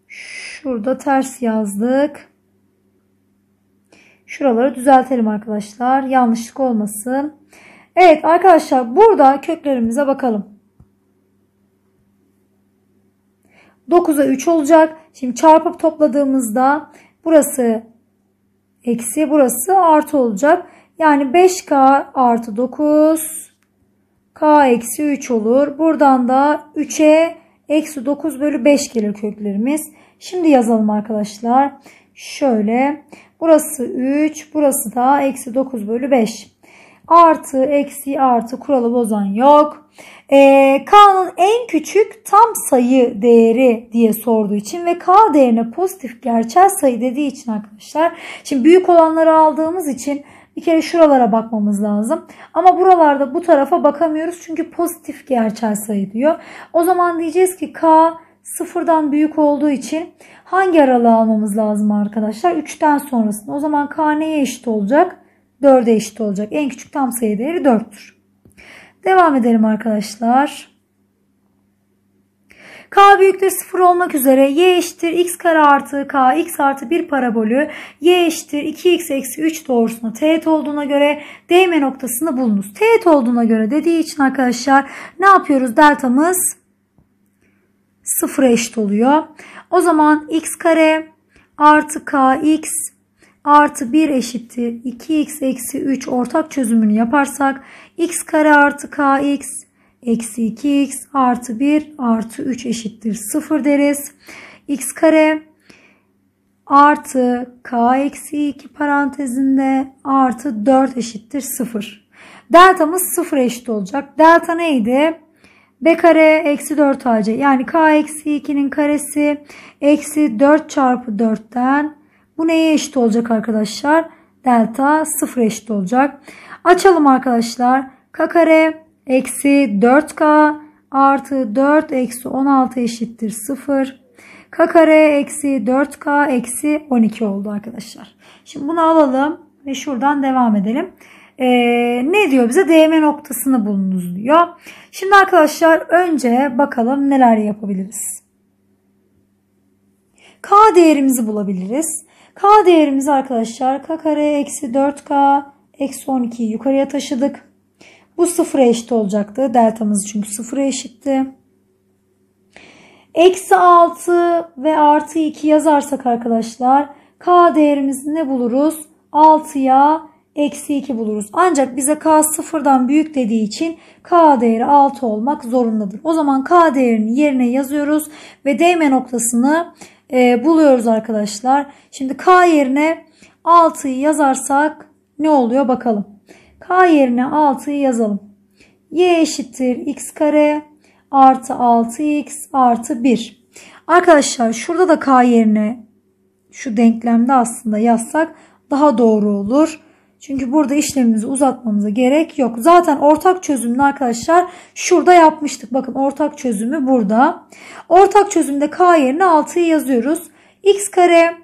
Şurada ters yazdık. Şuraları düzeltelim arkadaşlar. Yanlışlık olmasın. Evet arkadaşlar burada köklerimize bakalım. 9'a 3 olacak. Şimdi çarpıp topladığımızda burası eksi burası artı olacak. Yani 5K artı 9 K eksi 3 olur. Buradan da 3'e eksi 9 bölü 5 gelir köklerimiz. Şimdi yazalım arkadaşlar. Şöyle burası 3 burası da eksi 9 bölü 5. Artı eksi artı kuralı bozan yok. Ee, K'nın en küçük tam sayı değeri diye sorduğu için ve K değerine pozitif gerçel sayı dediği için arkadaşlar. Şimdi büyük olanları aldığımız için bir kere şuralara bakmamız lazım. Ama buralarda bu tarafa bakamıyoruz çünkü pozitif gerçel sayı diyor. O zaman diyeceğiz ki K sıfırdan büyük olduğu için hangi aralığı almamız lazım arkadaşlar? 3'ten sonrasında. O zaman K neye eşit olacak? 4'e eşit olacak. En küçük tam sayı değeri 4'tür. Devam edelim arkadaşlar k büyüktür 0 olmak üzere y eşittir x kare artı k x artı 1 parabolü y eşittir 2x eksi 3 doğrusuna teğet olduğuna göre değme noktasını bulunuz. Teğet olduğuna göre dediği için arkadaşlar ne yapıyoruz? Deltamız 0'a eşit oluyor. O zaman x kare artı kx artı 1 eşittir 2x eksi 3 ortak çözümünü yaparsak x kare artı kx eksi 2x artı 1 artı 3 eşittir 0 deriz. x kare artı k eksi 2 parantezinde artı 4 eşittir 0. Deltamız 0 eşit olacak. Delta neydi? b kare eksi 4 ac yani k eksi 2'nin karesi eksi 4 çarpı 4'ten bu neye eşit olacak arkadaşlar? Delta 0 eşit olacak. Açalım arkadaşlar. k kare eksi 4k artı 4 eksi 16 eşittir 0. k kare eksi 4k eksi 12 oldu arkadaşlar. Şimdi bunu alalım ve şuradan devam edelim. Ee, ne diyor bize? DM noktasını bulunuz diyor. Şimdi arkadaşlar önce bakalım neler yapabiliriz. K değerimizi bulabiliriz. K değerimizi arkadaşlar k kare eksi 4k eksi 12'yi yukarıya taşıdık. Bu sıfıra eşit olacaktı. Deltamız çünkü sıfıra eşitti. Eksi 6 ve artı 2 yazarsak arkadaşlar k değerimizi ne buluruz? 6'ya eksi 2 buluruz. Ancak bize k sıfırdan büyük dediği için k değeri 6 olmak zorundadır. O zaman k değerini yerine yazıyoruz ve değme noktasını e, buluyoruz arkadaşlar. Şimdi k yerine 6'yı yazarsak ne oluyor bakalım. K yerine 6'yı yazalım. Y eşittir x kare artı 6x artı 1. Arkadaşlar şurada da k yerine şu denklemde aslında yazsak daha doğru olur. Çünkü burada işlemimizi uzatmamıza gerek yok. Zaten ortak çözümünü arkadaşlar şurada yapmıştık. Bakın ortak çözümü burada. Ortak çözümde k yerine 6'yı yazıyoruz. x kare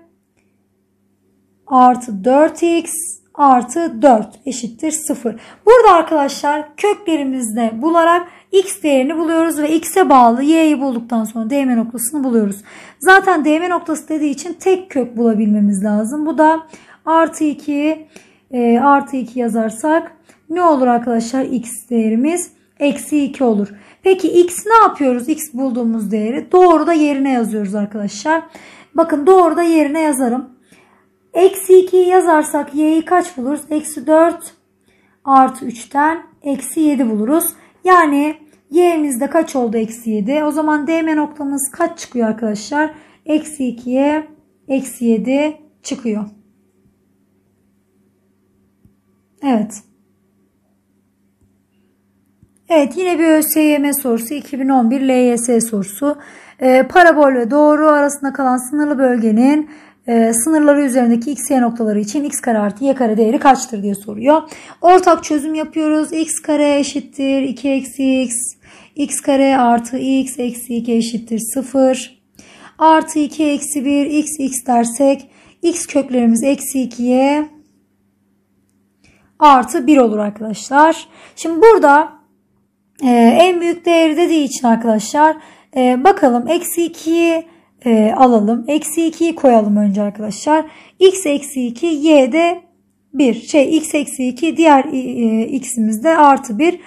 artı 4x artı 4 eşittir 0. Burada arkadaşlar köklerimizde bularak x değerini buluyoruz ve x'e bağlı y'yi bulduktan sonra değme noktasını buluyoruz. Zaten değme noktası dediği için tek kök bulabilmemiz lazım. Bu da artı 2 e, artı 2 yazarsak ne olur arkadaşlar x değerimiz? Eksi 2 olur. Peki x ne yapıyoruz? x bulduğumuz değeri doğru da yerine yazıyoruz arkadaşlar. Bakın doğru da yerine yazarım. Eksi 2'yi yazarsak y'yi kaç buluruz? Eksi 4 artı 3'ten eksi 7 buluruz. Yani y'miz de kaç oldu eksi 7? O zaman değme noktamız kaç çıkıyor arkadaşlar? Eksi 2'ye eksi 7 çıkıyor. Evet. Evet yine bir ÖSYM sorusu 2011 LYS sorusu. E, parabol ve doğru arasında kalan sınırlı bölgenin e, sınırları üzerindeki x, y noktaları için x kare artı y kare değeri kaçtır diye soruyor. Ortak çözüm yapıyoruz. x kare eşittir 2 eksi x. x kare artı x eksi 2 eşittir 0. Artı 2 eksi 1 x x dersek x köklerimiz eksi 2'ye artı 1 olur arkadaşlar. Şimdi burada e, en büyük değeri dediği için arkadaşlar e, bakalım eksi 2'yi e, alalım. Eksi 2'yi koyalım önce arkadaşlar. X eksi 2 Y de 1. Şey x eksi 2 diğer e, e, x'imiz de artı 1.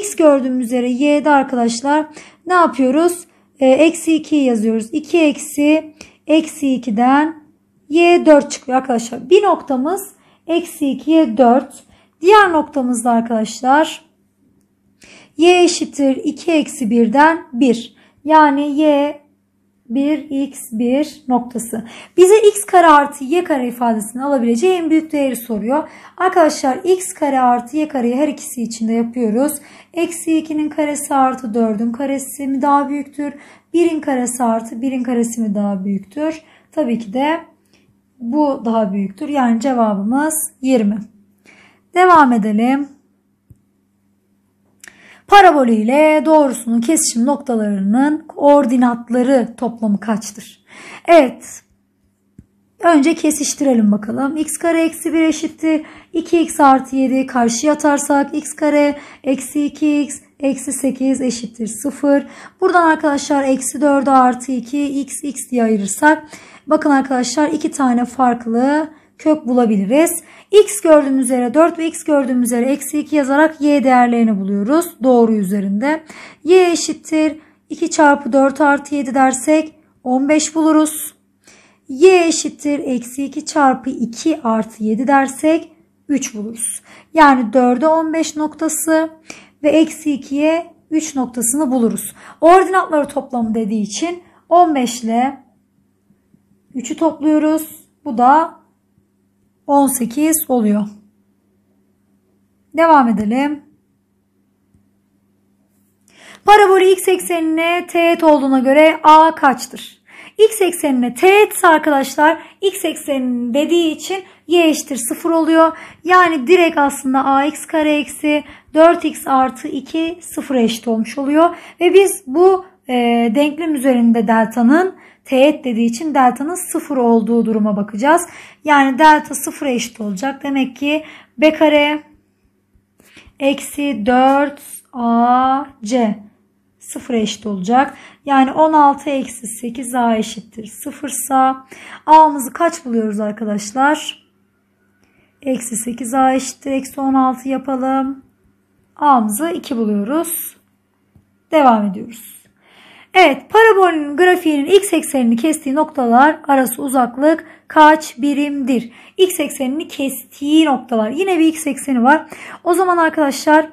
X gördüğümüz üzere Y'de arkadaşlar ne yapıyoruz? E, eksi 2 yazıyoruz. 2 eksi eksi 2'den Y 4 çıkıyor arkadaşlar. Bir noktamız eksi 2'ye 4. Diğer noktamız da arkadaşlar y eşittir 2 eksi 1'den 1. Yani y 1x1 noktası. Bize x kare artı y kare ifadesini alabileceği en büyük değeri soruyor. Arkadaşlar x kare artı y kareyi her ikisi için de yapıyoruz. Eksi 2'nin karesi artı 4'ün karesi mi daha büyüktür? 1'in karesi artı 1'in karesi mi daha büyüktür? Tabii ki de bu daha büyüktür. Yani cevabımız 20. Devam edelim. Parabolü ile doğrusunun kesişim noktalarının koordinatları toplamı kaçtır? Evet. Önce kesiştirelim bakalım. x kare eksi 1 eşittir. 2x artı 7 karşı atarsak x kare eksi 2x eksi 8 eşittir 0. Buradan arkadaşlar eksi 4'ü artı 2 x x diye ayırırsak. Bakın arkadaşlar iki tane farklı kök bulabiliriz. X gördüğüm üzere 4 ve X gördüğüm üzere eksi 2 yazarak Y değerlerini buluyoruz. Doğru üzerinde. Y eşittir 2 çarpı 4 artı 7 dersek 15 buluruz. Y eşittir eksi 2 çarpı 2 artı 7 dersek 3 buluruz. Yani 4'e 15 noktası ve eksi 2'ye 3 noktasını buluruz. Ordinatları toplamı dediği için 15 ile 3'ü topluyoruz. Bu da 18 oluyor. Devam edelim. Parabol x eksenine teğet olduğuna göre a kaçtır? x eksenine teğetse arkadaşlar x eksenin dediği için y eşittir 0 oluyor. Yani direkt aslında ax kare eksi 4x artı 2 0 eşit olmuş oluyor. Ve biz bu e, denklem üzerinde delta'nın teğet dediği için delta'nın sıfır olduğu duruma bakacağız. Yani delta sıfıra eşit olacak. Demek ki b kare eksi 4 a c sıfıra eşit olacak. Yani 16 eksi 8 a eşittir sıfırsa a'mızı kaç buluyoruz arkadaşlar? Eksi 8 a eşittir eksi 16 yapalım. A'mızı 2 buluyoruz. Devam ediyoruz. Evet parabolün grafiğinin x eksenini kestiği noktalar arası uzaklık kaç birimdir? X eksenini kestiği noktalar. Yine bir x ekseni var. O zaman arkadaşlar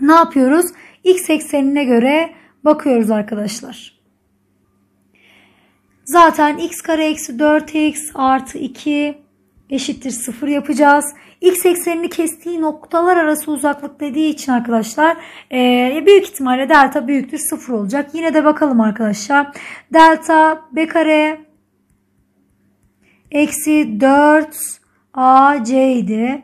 ne yapıyoruz? X eksenine göre bakıyoruz arkadaşlar. Zaten x kare eksi 4x artı 2 eşittir 0 yapacağız x eksenini kestiği noktalar arası uzaklık dediği için arkadaşlar e, büyük ihtimalle delta büyüktür 0 olacak. Yine de bakalım arkadaşlar. Delta b kare eksi 4 ac idi.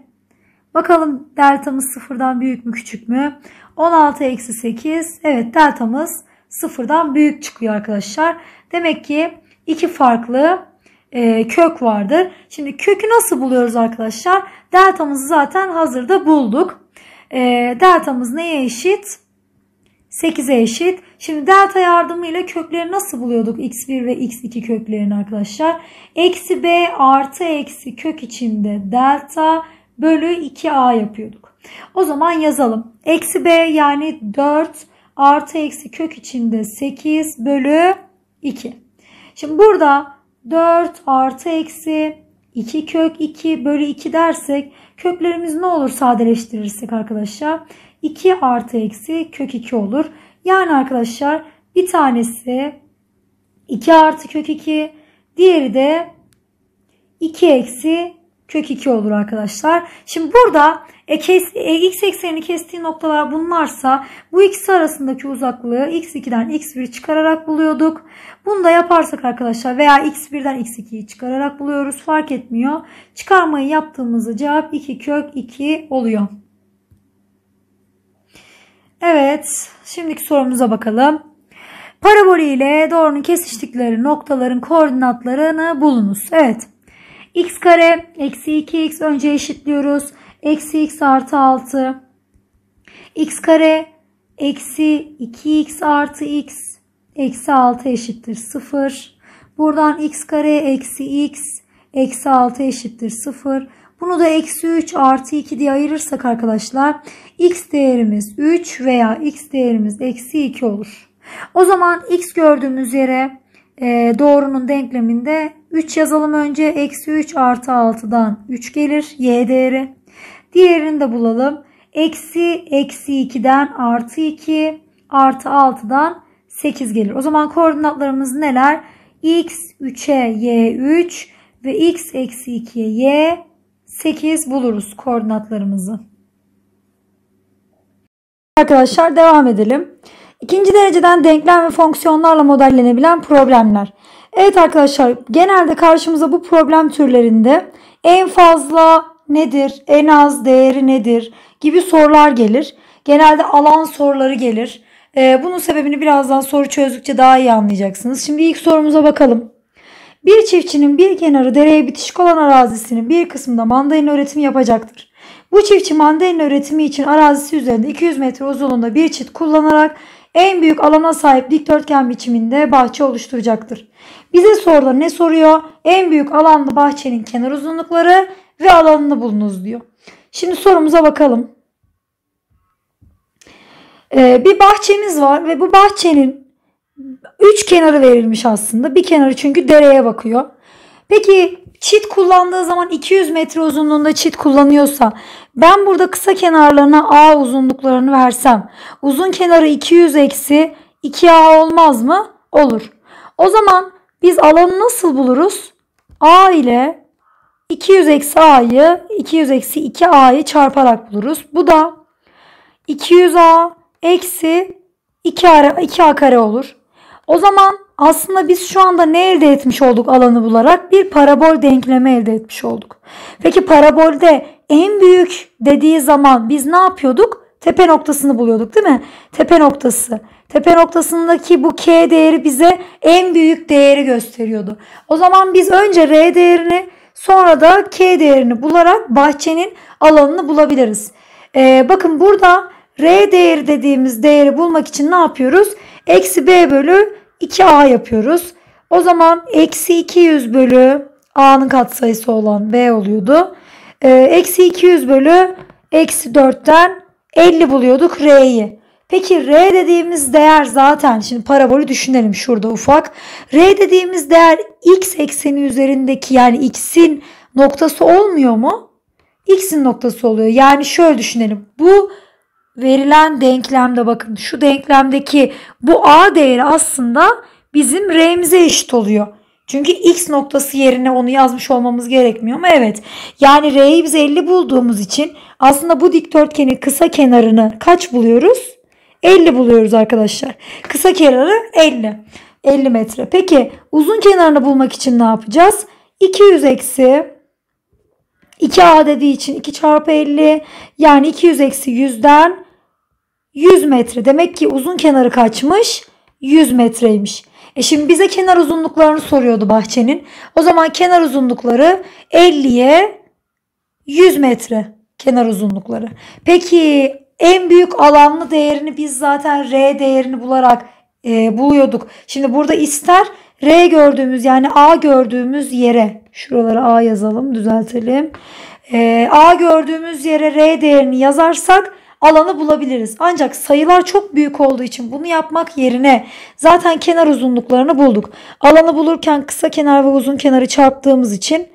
Bakalım deltamız sıfırdan büyük mü küçük mü? 16 eksi 8. Evet deltamız sıfırdan büyük çıkıyor arkadaşlar. Demek ki iki farklı e, kök vardır. Şimdi kökü nasıl buluyoruz arkadaşlar? Deltamızı zaten hazırda bulduk. E, deltamız neye eşit? 8'e eşit. Şimdi delta yardımıyla kökleri nasıl buluyorduk? x1 ve x2 köklerini arkadaşlar. Eksi b artı eksi kök içinde delta bölü 2a yapıyorduk. O zaman yazalım. Eksi b yani 4 artı eksi kök içinde 8 bölü 2. Şimdi burada 4 artı eksi 2 kök 2 bölü 2 dersek köklerimiz ne olur sadeleştirirsek arkadaşlar 2 artı eksi kök 2 olur. Yani arkadaşlar bir tanesi 2 artı kök 2 diğeri de 2 eksi kök 2 olur arkadaşlar. Şimdi burada e, kes, e, x eksenini kestiği noktalar bunlarsa bu ikisi arasındaki uzaklığı x2'den x1 çıkararak buluyorduk. Bunu da yaparsak arkadaşlar veya x1'den x2'yi çıkararak buluyoruz fark etmiyor. Çıkarmayı yaptığımızda cevap 2 kök 2 oluyor. Evet şimdiki sorumuza bakalım. Parabol ile doğrunun kesiştikleri noktaların koordinatlarını bulunuz. Evet. x kare eksi 2x önce eşitliyoruz. Eksi x artı 6. x kare eksi 2x artı x eksi 6 eşittir 0. Buradan x kare eksi x eksi 6 eşittir 0. Bunu da eksi 3 artı 2 diye ayırırsak arkadaşlar x değerimiz 3 veya x değerimiz eksi 2 olur. O zaman x gördüğümüz yere e, doğrunun denkleminde 3 yazalım önce. Eksi 3 artı 6'dan 3 gelir y değeri. Diğerini de bulalım. Eksi eksi 2'den artı 2 artı 6'dan 8 gelir. O zaman koordinatlarımız neler? x 3'e y 3 ve x eksi 2'ye y 8 buluruz koordinatlarımızı. Arkadaşlar devam edelim. İkinci dereceden denklem ve fonksiyonlarla modellenebilen problemler. Evet arkadaşlar genelde karşımıza bu problem türlerinde en fazla nedir? En az değeri nedir? Gibi sorular gelir. Genelde alan soruları gelir. Ee, bunun sebebini birazdan soru çözdükçe daha iyi anlayacaksınız. Şimdi ilk sorumuza bakalım. Bir çiftçinin bir kenarı dereye bitişik olan arazisinin bir kısmında mandalina üretimi yapacaktır. Bu çiftçi mandalina üretimi için arazisi üzerinde 200 metre uzunluğunda bir çit kullanarak en büyük alana sahip dikdörtgen biçiminde bahçe oluşturacaktır. Bize sorular ne soruyor? En büyük alanda bahçenin kenar uzunlukları ve alanını bulunuz diyor. Şimdi sorumuza bakalım. Ee, bir bahçemiz var ve bu bahçenin üç kenarı verilmiş aslında. Bir kenarı çünkü dereye bakıyor. Peki çit kullandığı zaman 200 metre uzunluğunda çit kullanıyorsa ben burada kısa kenarlarına A uzunluklarını versem uzun kenarı 200 eksi 2A olmaz mı? Olur. O zaman biz alanı nasıl buluruz? A ile 200 eksi a'yı 200 eksi 2 a'yı çarparak buluruz. Bu da 200 a eksi 2 a, 2 a kare olur. O zaman aslında biz şu anda ne elde etmiş olduk alanı bularak? Bir parabol denklemi elde etmiş olduk. Peki parabolde en büyük dediği zaman biz ne yapıyorduk? Tepe noktasını buluyorduk değil mi? Tepe noktası. Tepe noktasındaki bu k değeri bize en büyük değeri gösteriyordu. O zaman biz önce r değerini Sonra da K değerini bularak bahçenin alanını bulabiliriz. Ee, bakın burada R değeri dediğimiz değeri bulmak için ne yapıyoruz? Eksi B bölü 2A yapıyoruz. O zaman eksi 200 bölü A'nın katsayısı olan B oluyordu. Ee, eksi 200 bölü eksi 4'ten 50 buluyorduk R'yi. Peki R dediğimiz değer zaten şimdi parabolü düşünelim şurada ufak. R dediğimiz değer x ekseni üzerindeki yani x'in noktası olmuyor mu? X'in noktası oluyor. Yani şöyle düşünelim. Bu verilen denklemde bakın şu denklemdeki bu A değeri aslında bizim R'mize eşit oluyor. Çünkü X noktası yerine onu yazmış olmamız gerekmiyor mu? Evet. Yani R'yi biz 50 bulduğumuz için aslında bu dikdörtgenin kısa kenarını kaç buluyoruz? 50 buluyoruz arkadaşlar. Kısa kenarı 50. 50 metre. Peki uzun kenarını bulmak için ne yapacağız? 200 eksi 2A dediği için 2 çarpı 50 yani 200 eksi 100'den 100 metre. Demek ki uzun kenarı kaçmış? 100 metreymiş. E şimdi bize kenar uzunluklarını soruyordu bahçenin. O zaman kenar uzunlukları 50'ye 100 metre kenar uzunlukları. Peki en büyük alanlı değerini biz zaten R değerini bularak e, buluyorduk. Şimdi burada ister R gördüğümüz yani A gördüğümüz yere şuralara A yazalım düzeltelim. E, A gördüğümüz yere R değerini yazarsak alanı bulabiliriz. Ancak sayılar çok büyük olduğu için bunu yapmak yerine zaten kenar uzunluklarını bulduk. Alanı bulurken kısa kenar ve uzun kenarı çarptığımız için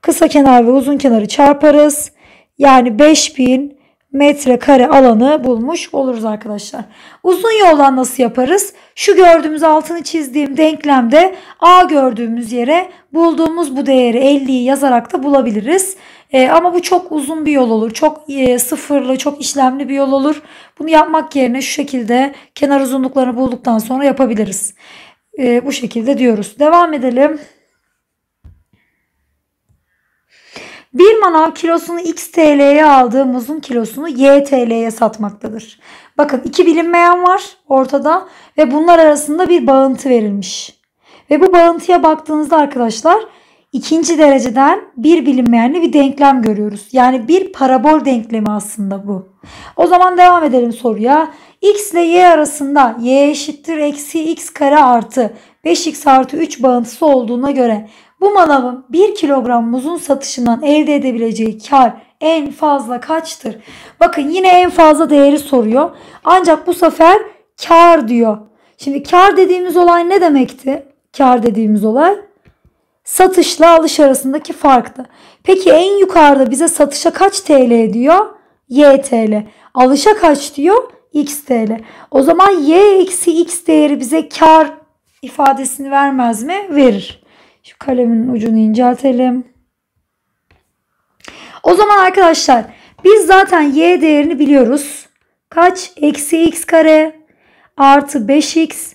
kısa kenar ve uzun kenarı çarparız. Yani 5000 metrekare alanı bulmuş oluruz arkadaşlar. Uzun yoldan nasıl yaparız? Şu gördüğümüz altını çizdiğim denklemde A gördüğümüz yere bulduğumuz bu değeri 50'yi yazarak da bulabiliriz. E, ama bu çok uzun bir yol olur. Çok e, sıfırlı, çok işlemli bir yol olur. Bunu yapmak yerine şu şekilde kenar uzunluklarını bulduktan sonra yapabiliriz. E, bu şekilde diyoruz. Devam edelim. Bir manav kilosunu X TL'ye aldığı muzun kilosunu Y TL'ye satmaktadır. Bakın iki bilinmeyen var ortada ve bunlar arasında bir bağıntı verilmiş. Ve bu bağıntıya baktığınızda arkadaşlar ikinci dereceden bir bilinmeyenli bir denklem görüyoruz. Yani bir parabol denklemi aslında bu. O zaman devam edelim soruya. X ile Y arasında Y eşittir eksi X kare artı 5X artı 3 bağıntısı olduğuna göre bu manavın 1 kilogram muzun satışından elde edebileceği kar en fazla kaçtır? Bakın yine en fazla değeri soruyor. Ancak bu sefer kar diyor. Şimdi kar dediğimiz olay ne demekti? Kar dediğimiz olay satışla alış arasındaki farktı. Peki en yukarıda bize satışa kaç TL diyor? Y TL. Alışa kaç diyor? X TL. O zaman Y eksi X değeri bize kar ifadesini vermez mi? Verir. Şu kalemin ucunu inceltelim. O zaman arkadaşlar biz zaten y değerini biliyoruz. Kaç? Eksi x kare artı 5x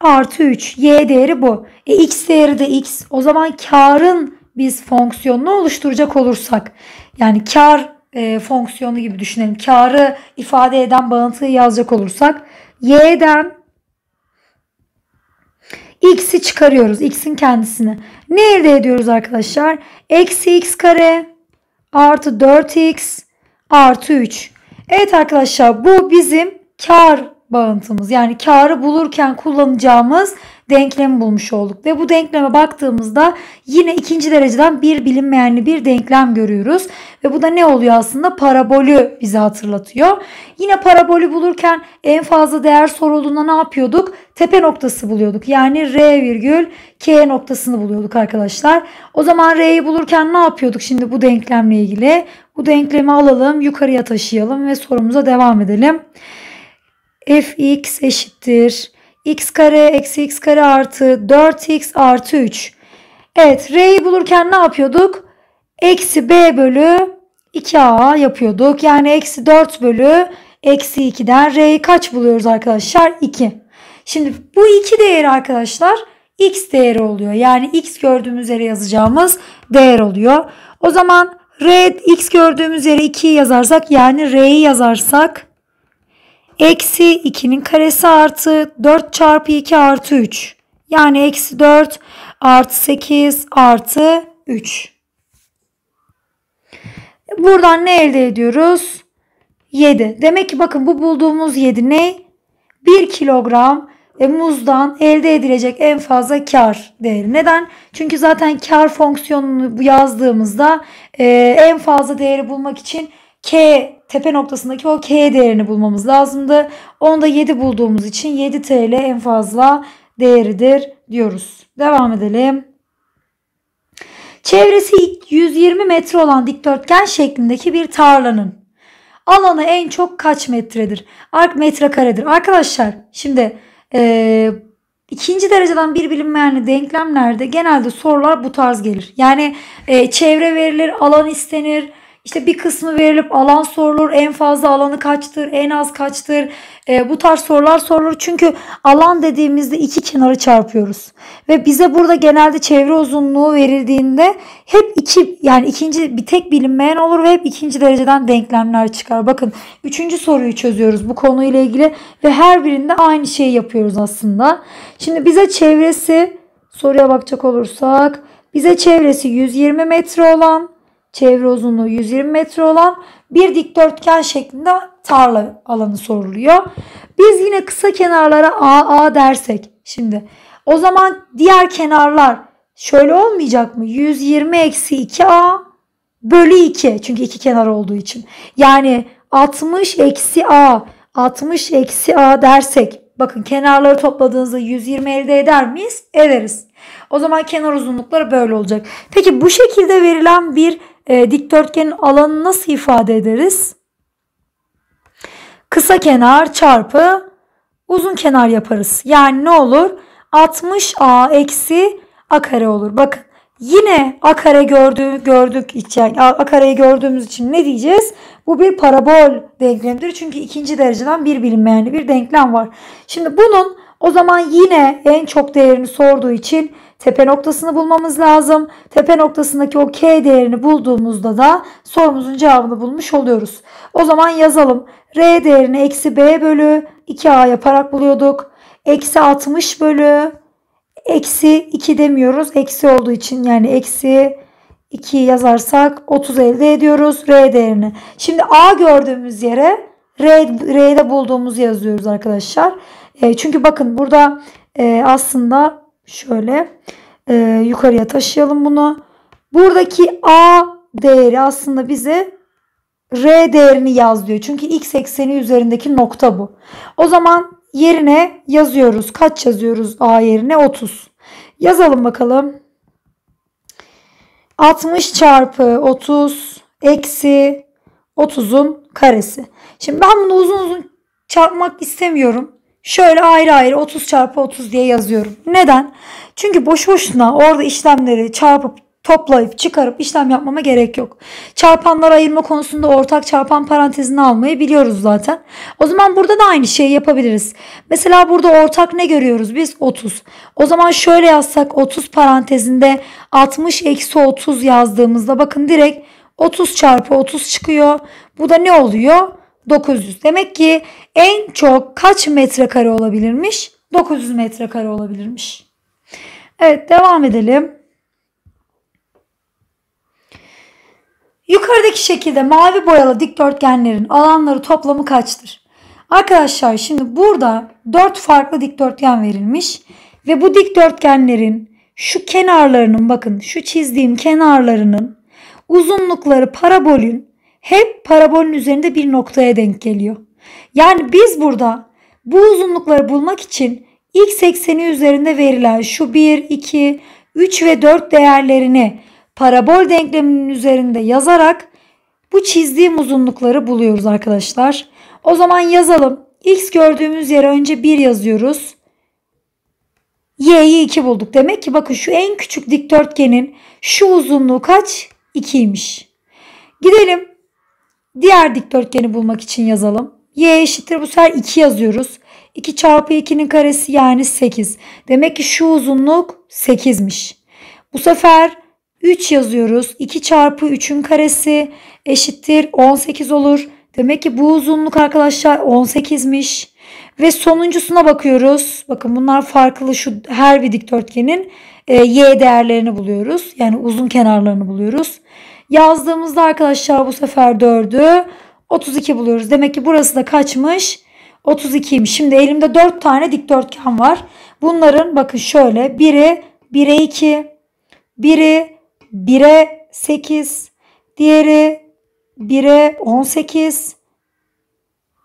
artı 3. Y değeri bu. E, x değeri de x. O zaman karın biz fonksiyonunu oluşturacak olursak. Yani kar e, fonksiyonu gibi düşünelim. Karı ifade eden bağıntıyı yazacak olursak. Y'den x'i çıkarıyoruz. x'in kendisini. Ne elde ediyoruz arkadaşlar? Eksi x kare artı 4x artı 3. Evet arkadaşlar bu bizim kar bağıntımız. Yani karı bulurken kullanacağımız denklemi bulmuş olduk. Ve bu denkleme baktığımızda yine ikinci dereceden bir bilinmeyenli bir denklem görüyoruz. Ve bu da ne oluyor aslında? Parabolü bize hatırlatıyor. Yine parabolü bulurken en fazla değer sorulduğunda ne yapıyorduk? Tepe noktası buluyorduk. Yani R virgül K noktasını buluyorduk arkadaşlar. O zaman R'yi bulurken ne yapıyorduk şimdi bu denklemle ilgili? Bu denklemi alalım, yukarıya taşıyalım ve sorumuza devam edelim. fx eşittir x kare eksi x kare artı 4x artı 3. Evet r'yi bulurken ne yapıyorduk? Eksi b bölü 2a yapıyorduk. Yani eksi 4 bölü eksi 2'den r'yi kaç buluyoruz arkadaşlar? 2. Şimdi bu 2 değeri arkadaşlar x değeri oluyor. Yani x gördüğümüz yere yazacağımız değer oluyor. O zaman r x gördüğümüz yere 2 yazarsak yani r'yi yazarsak Eksi 2'nin karesi artı 4 çarpı 2 artı 3. Yani eksi 4 artı 8 artı 3. Buradan ne elde ediyoruz? 7. Demek ki bakın bu bulduğumuz 7 ne? 1 kilogram e, muzdan elde edilecek en fazla kar değeri. Neden? Çünkü zaten kar fonksiyonunu yazdığımızda e, en fazla değeri bulmak için K tepe noktasındaki o K değerini bulmamız lazımdı. Onda da 7 bulduğumuz için 7 TL en fazla değeridir diyoruz. Devam edelim. Çevresi 120 metre olan dikdörtgen şeklindeki bir tarlanın alanı en çok kaç metredir? Ark metre karedir Arkadaşlar şimdi e, ikinci dereceden bir bilinmeyenli denklemlerde genelde sorular bu tarz gelir. Yani e, çevre verilir, alan istenir, işte bir kısmı verilip alan sorulur. En fazla alanı kaçtır? En az kaçtır? E, bu tarz sorular sorulur. Çünkü alan dediğimizde iki kenarı çarpıyoruz. Ve bize burada genelde çevre uzunluğu verildiğinde hep iki yani ikinci bir tek bilinmeyen olur ve hep ikinci dereceden denklemler çıkar. Bakın üçüncü soruyu çözüyoruz bu konuyla ilgili ve her birinde aynı şeyi yapıyoruz aslında. Şimdi bize çevresi soruya bakacak olursak bize çevresi 120 metre olan çevre uzunluğu 120 metre olan bir dikdörtgen şeklinde tarla alanı soruluyor. Biz yine kısa kenarlara AA dersek şimdi o zaman diğer kenarlar şöyle olmayacak mı? 120 eksi 2A bölü 2 çünkü iki kenar olduğu için. Yani 60 eksi A 60 eksi A dersek bakın kenarları topladığınızda 120 elde eder miyiz? Ederiz. O zaman kenar uzunlukları böyle olacak. Peki bu şekilde verilen bir e, dikdörtgenin alanını nasıl ifade ederiz? Kısa kenar çarpı uzun kenar yaparız. Yani ne olur? 60a eksi a kare olur. Bakın yine a kare gördü, gördük için, a kareyi gördüğümüz için ne diyeceğiz? Bu bir parabol denklemidir. Çünkü ikinci dereceden bir bilinmeyenli bir denklem var. Şimdi bunun o zaman yine en çok değerini sorduğu için tepe noktasını bulmamız lazım. Tepe noktasındaki o K değerini bulduğumuzda da sorumuzun cevabını bulmuş oluyoruz. O zaman yazalım. R değerini eksi B bölü 2A yaparak buluyorduk. Eksi 60 bölü eksi 2 demiyoruz. Eksi olduğu için yani eksi 2 yazarsak 30 elde ediyoruz R değerini. Şimdi A gördüğümüz yere R, de bulduğumuzu yazıyoruz arkadaşlar. E, çünkü bakın burada e, aslında Şöyle e, yukarıya taşıyalım bunu. Buradaki A değeri aslında bize R değerini yaz diyor. Çünkü x ekseni üzerindeki nokta bu. O zaman yerine yazıyoruz. Kaç yazıyoruz A yerine? 30. Yazalım bakalım. 60 çarpı 30 eksi 30'un karesi. Şimdi ben bunu uzun uzun çarpmak istemiyorum şöyle ayrı ayrı 30 çarpı 30 diye yazıyorum. Neden? Çünkü boş boşuna orada işlemleri çarpıp toplayıp çıkarıp işlem yapmama gerek yok. Çarpanlar ayırma konusunda ortak çarpan parantezini almayı biliyoruz zaten. O zaman burada da aynı şeyi yapabiliriz. Mesela burada ortak ne görüyoruz biz? 30. O zaman şöyle yazsak 30 parantezinde 60 eksi 30 yazdığımızda bakın direkt 30 çarpı 30 çıkıyor. Bu da ne oluyor? 900. Demek ki en çok kaç metrekare olabilirmiş? 900 metrekare olabilirmiş. Evet devam edelim. Yukarıdaki şekilde mavi boyalı dikdörtgenlerin alanları toplamı kaçtır? Arkadaşlar şimdi burada 4 farklı dikdörtgen verilmiş ve bu dikdörtgenlerin şu kenarlarının bakın şu çizdiğim kenarlarının uzunlukları parabolün hep parabolün üzerinde bir noktaya denk geliyor. Yani biz burada bu uzunlukları bulmak için x ekseni üzerinde verilen şu 1, 2, 3 ve 4 değerlerini parabol denkleminin üzerinde yazarak bu çizdiğim uzunlukları buluyoruz arkadaşlar. O zaman yazalım. X gördüğümüz yere önce 1 yazıyoruz. Y'yi 2 bulduk. Demek ki bakın şu en küçük dikdörtgenin şu uzunluğu kaç? 2'ymiş. Gidelim Diğer dikdörtgeni bulmak için yazalım. Y eşittir bu sefer 2 yazıyoruz. 2 çarpı 2'nin karesi yani 8. Demek ki şu uzunluk 8'miş. Bu sefer 3 yazıyoruz. 2 çarpı 3'ün karesi eşittir 18 olur. Demek ki bu uzunluk arkadaşlar 18'miş. Ve sonuncusuna bakıyoruz. Bakın bunlar farklı şu her bir dikdörtgenin e, y değerlerini buluyoruz. Yani uzun kenarlarını buluyoruz. Yazdığımızda arkadaşlar bu sefer 4'ü 32 buluyoruz. Demek ki burası da kaçmış? 32'ymiş. Şimdi elimde 4 tane dikdörtgen var. Bunların bakın şöyle biri 1'e 2, biri 1'e 8, diğeri 1'e 18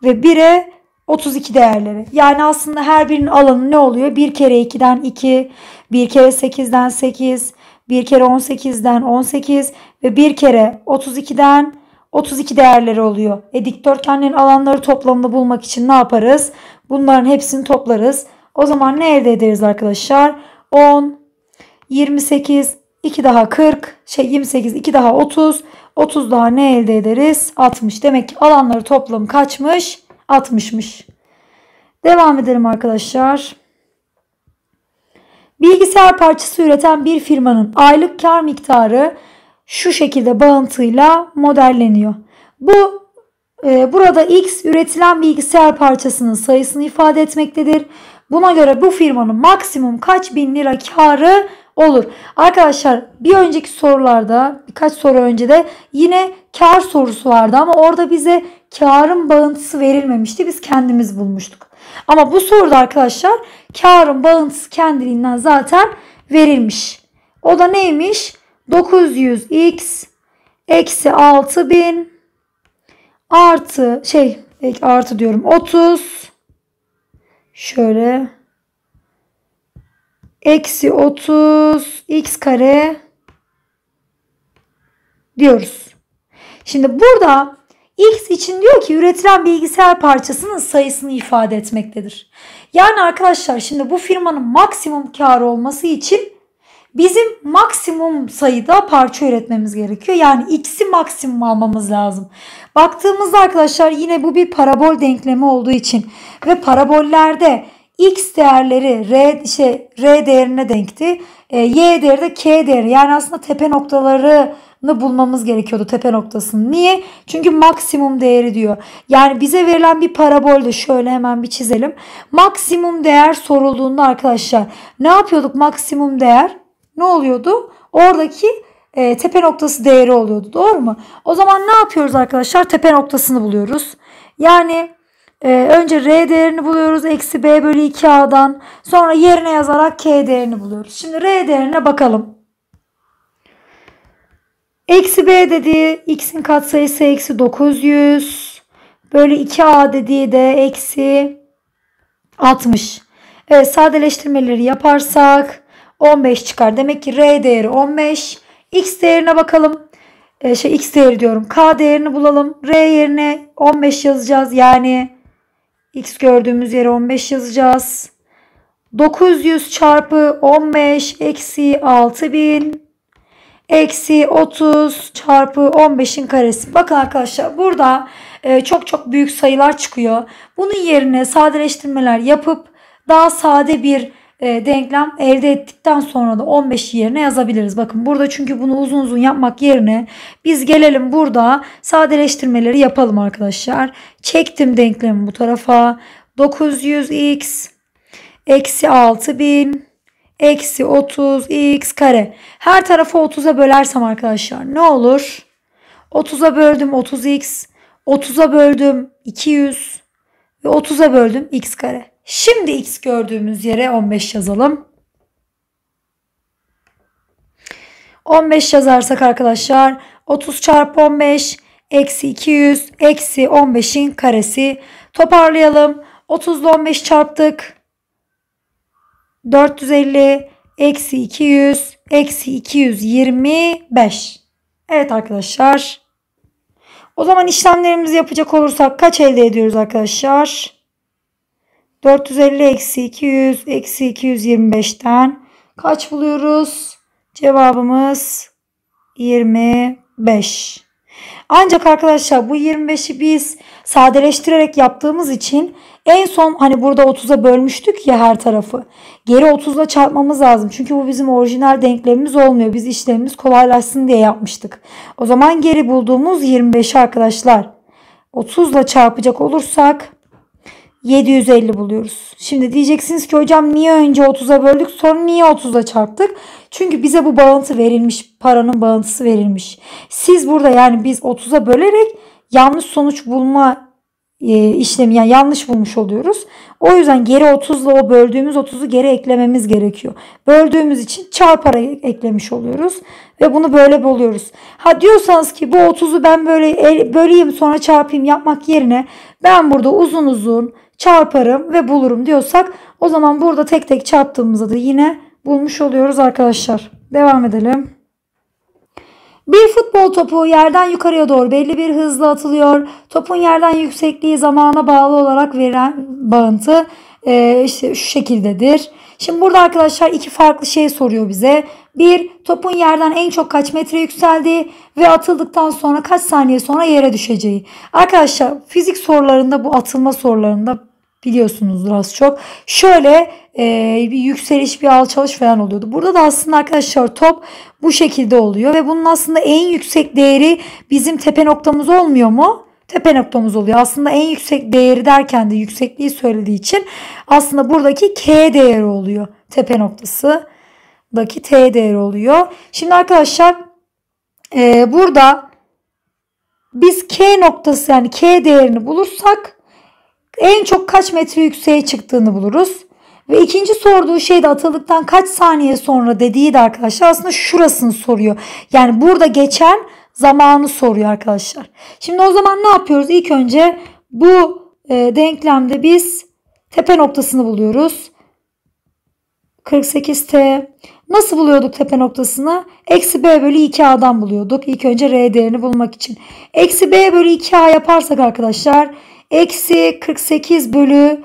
ve 1'e 32 değerleri. Yani aslında her birinin alanı ne oluyor? 1 kere 2'den 2, 1 kere 8'den 8, 1 kere 18'den 18, ve bir kere 32'den 32 değerleri oluyor. E dikdörtgenlerin alanları toplamını bulmak için ne yaparız? Bunların hepsini toplarız. O zaman ne elde ederiz arkadaşlar? 10, 28, 2 daha 40, şey 28, 2 daha 30, 30 daha ne elde ederiz? 60. Demek ki alanları toplam kaçmış? 60'mış. Devam edelim arkadaşlar. Bilgisayar parçası üreten bir firmanın aylık kar miktarı şu şekilde bağıntıyla modelleniyor. Bu e, burada X üretilen bilgisayar parçasının sayısını ifade etmektedir. Buna göre bu firmanın maksimum kaç bin lira karı olur. Arkadaşlar bir önceki sorularda birkaç soru önce de yine kar sorusu vardı ama orada bize karın bağıntısı verilmemişti. Biz kendimiz bulmuştuk. Ama bu soruda arkadaşlar karın bağıntısı kendiliğinden zaten verilmiş. O da neymiş? 900x eksi 6000 artı şey artı diyorum 30 şöyle eksi 30 x kare diyoruz. Şimdi burada x için diyor ki üretilen bilgisayar parçasının sayısını ifade etmektedir. Yani arkadaşlar şimdi bu firmanın maksimum kar olması için Bizim maksimum sayıda parça üretmemiz gerekiyor. Yani x'i maksimum almamız lazım. Baktığımızda arkadaşlar yine bu bir parabol denklemi olduğu için ve parabollerde x değerleri r, şey, r değerine denkti. E, y değeri de k değeri. Yani aslında tepe noktalarını bulmamız gerekiyordu tepe noktasını. Niye? Çünkü maksimum değeri diyor. Yani bize verilen bir parabol de şöyle hemen bir çizelim. Maksimum değer sorulduğunda arkadaşlar ne yapıyorduk maksimum değer? ne oluyordu? Oradaki e, tepe noktası değeri oluyordu. Doğru mu? O zaman ne yapıyoruz arkadaşlar? Tepe noktasını buluyoruz. Yani e, önce R değerini buluyoruz. Eksi B bölü 2A'dan. Sonra yerine yazarak K değerini buluyoruz. Şimdi R değerine bakalım. Eksi B dediği x'in katsayısı eksi 900. Bölü 2A dediği de eksi 60. Evet sadeleştirmeleri yaparsak 15 çıkar. Demek ki R değeri 15. X değerine bakalım. E, şey X değeri diyorum. K değerini bulalım. R yerine 15 yazacağız. Yani X gördüğümüz yere 15 yazacağız. 900 çarpı 15 eksi 6000 eksi 30 çarpı 15'in karesi. Bakın arkadaşlar burada e, çok çok büyük sayılar çıkıyor. Bunun yerine sadeleştirmeler yapıp daha sade bir e, denklem elde ettikten sonra da 15 yerine yazabiliriz. Bakın burada çünkü bunu uzun uzun yapmak yerine biz gelelim burada sadeleştirmeleri yapalım arkadaşlar. Çektim denklemi bu tarafa. 900x eksi 6000 eksi 30x kare. Her tarafı 30'a bölersem arkadaşlar ne olur? 30'a böldüm 30x. 30'a böldüm 200 ve 30'a böldüm x kare. Şimdi x gördüğümüz yere 15 yazalım. 15 yazarsak arkadaşlar 30 çarpı 15 eksi 200 eksi 15'in karesi. Toparlayalım. 30 ile 15 çarptık. 450 eksi 200 eksi 225. Evet arkadaşlar. O zaman işlemlerimizi yapacak olursak kaç elde ediyoruz arkadaşlar? 450 eksi 200 eksi 225'ten kaç buluyoruz? Cevabımız 25. Ancak arkadaşlar bu 25'i biz sadeleştirerek yaptığımız için en son hani burada 30'a bölmüştük ya her tarafı. Geri 30'la çarpmamız lazım. Çünkü bu bizim orijinal denklemimiz olmuyor. Biz işlemimiz kolaylaşsın diye yapmıştık. O zaman geri bulduğumuz 25 arkadaşlar 30'la çarpacak olursak 750 buluyoruz. Şimdi diyeceksiniz ki hocam niye önce 30'a böldük sonra niye 30'a çarptık? Çünkü bize bu bağıntı verilmiş. Paranın bağıntısı verilmiş. Siz burada yani biz 30'a bölerek yanlış sonuç bulma e, işlemi yani yanlış bulmuş oluyoruz. O yüzden geri 30 ile o böldüğümüz 30'u geri eklememiz gerekiyor. Böldüğümüz için çarpara eklemiş oluyoruz ve bunu böyle buluyoruz. Ha diyorsanız ki bu 30'u ben böyle böleyim sonra çarpayım yapmak yerine ben burada uzun uzun çarparım ve bulurum diyorsak o zaman burada tek tek çarptığımızda da yine bulmuş oluyoruz arkadaşlar. Devam edelim. Bir futbol topu yerden yukarıya doğru belli bir hızla atılıyor. Topun yerden yüksekliği zamana bağlı olarak veren bağıntı e, işte şu şekildedir. Şimdi burada arkadaşlar iki farklı şey soruyor bize. Bir topun yerden en çok kaç metre yükseldiği ve atıldıktan sonra kaç saniye sonra yere düşeceği. Arkadaşlar fizik sorularında bu atılma sorularında biliyorsunuz az çok. Şöyle e, bir yükseliş bir alçalış falan oluyordu. Burada da aslında arkadaşlar top bu şekilde oluyor ve bunun aslında en yüksek değeri bizim tepe noktamız olmuyor mu? tepe noktamız oluyor. Aslında en yüksek değeri derken de yüksekliği söylediği için aslında buradaki K değeri oluyor. Tepe noktası daki T değeri oluyor. Şimdi arkadaşlar e, burada biz K noktası yani K değerini bulursak en çok kaç metre yükseğe çıktığını buluruz. Ve ikinci sorduğu şey de atıldıktan kaç saniye sonra dediği de arkadaşlar aslında şurasını soruyor. Yani burada geçen zamanı soruyor arkadaşlar. Şimdi o zaman ne yapıyoruz? İlk önce bu e, denklemde biz tepe noktasını buluyoruz. 48t. Nasıl buluyorduk tepe noktasını? Eksi b bölü 2a'dan buluyorduk. İlk önce r değerini bulmak için. Eksi b bölü 2a yaparsak arkadaşlar. Eksi 48 bölü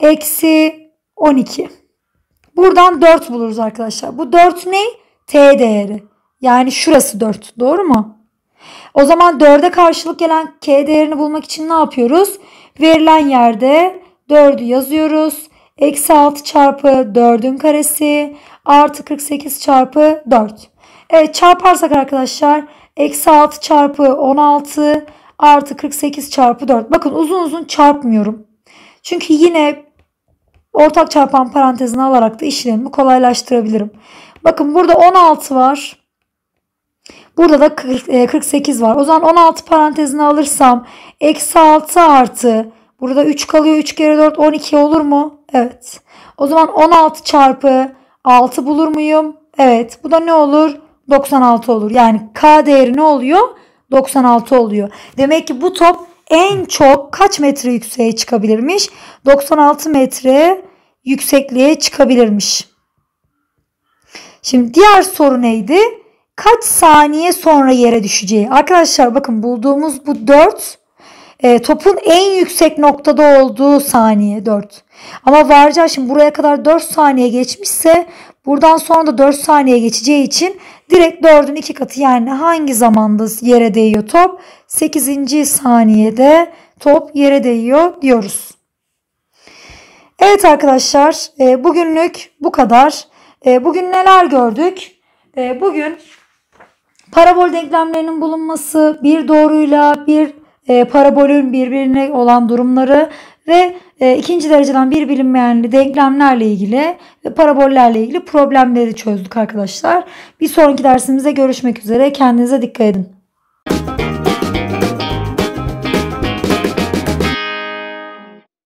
eksi 12. Buradan 4 buluruz arkadaşlar. Bu 4 ne? t değeri. Yani şurası 4. Doğru mu? O zaman 4'e karşılık gelen k değerini bulmak için ne yapıyoruz? Verilen yerde 4'ü yazıyoruz. Eksi 6 çarpı 4'ün karesi artı 48 çarpı 4. Evet çarparsak arkadaşlar eksi 6 çarpı 16 artı 48 çarpı 4. Bakın uzun uzun çarpmıyorum. Çünkü yine ortak çarpan parantezini alarak da işlemimi kolaylaştırabilirim. Bakın burada 16 var. Burada da 48 e, var. O zaman 16 parantezini alırsam eksi 6 artı burada 3 kalıyor. 3 kere 4 12 olur mu? Evet. O zaman 16 çarpı 6 bulur muyum? Evet. Bu da ne olur? 96 olur. Yani K değeri ne oluyor? 96 oluyor. Demek ki bu top en çok kaç metre yükseğe çıkabilirmiş? 96 metre yüksekliğe çıkabilirmiş. Şimdi diğer soru neydi? kaç saniye sonra yere düşeceği. Arkadaşlar bakın bulduğumuz bu 4 e, topun en yüksek noktada olduğu saniye 4. Ama varacağı şimdi buraya kadar 4 saniye geçmişse buradan sonra da 4 saniye geçeceği için direkt 4'ün 2 katı yani hangi zamanda yere değiyor top? 8. saniyede top yere değiyor diyoruz. Evet arkadaşlar e, bugünlük bu kadar. E, bugün neler gördük? E, bugün Parabol denklemlerinin bulunması, bir doğruyla bir e, parabolün birbirine olan durumları ve e, ikinci dereceden bir bilinmeyenli denklemlerle ilgili ve parabollerle ilgili problemleri çözdük arkadaşlar. Bir sonraki dersimize görüşmek üzere. Kendinize dikkat edin.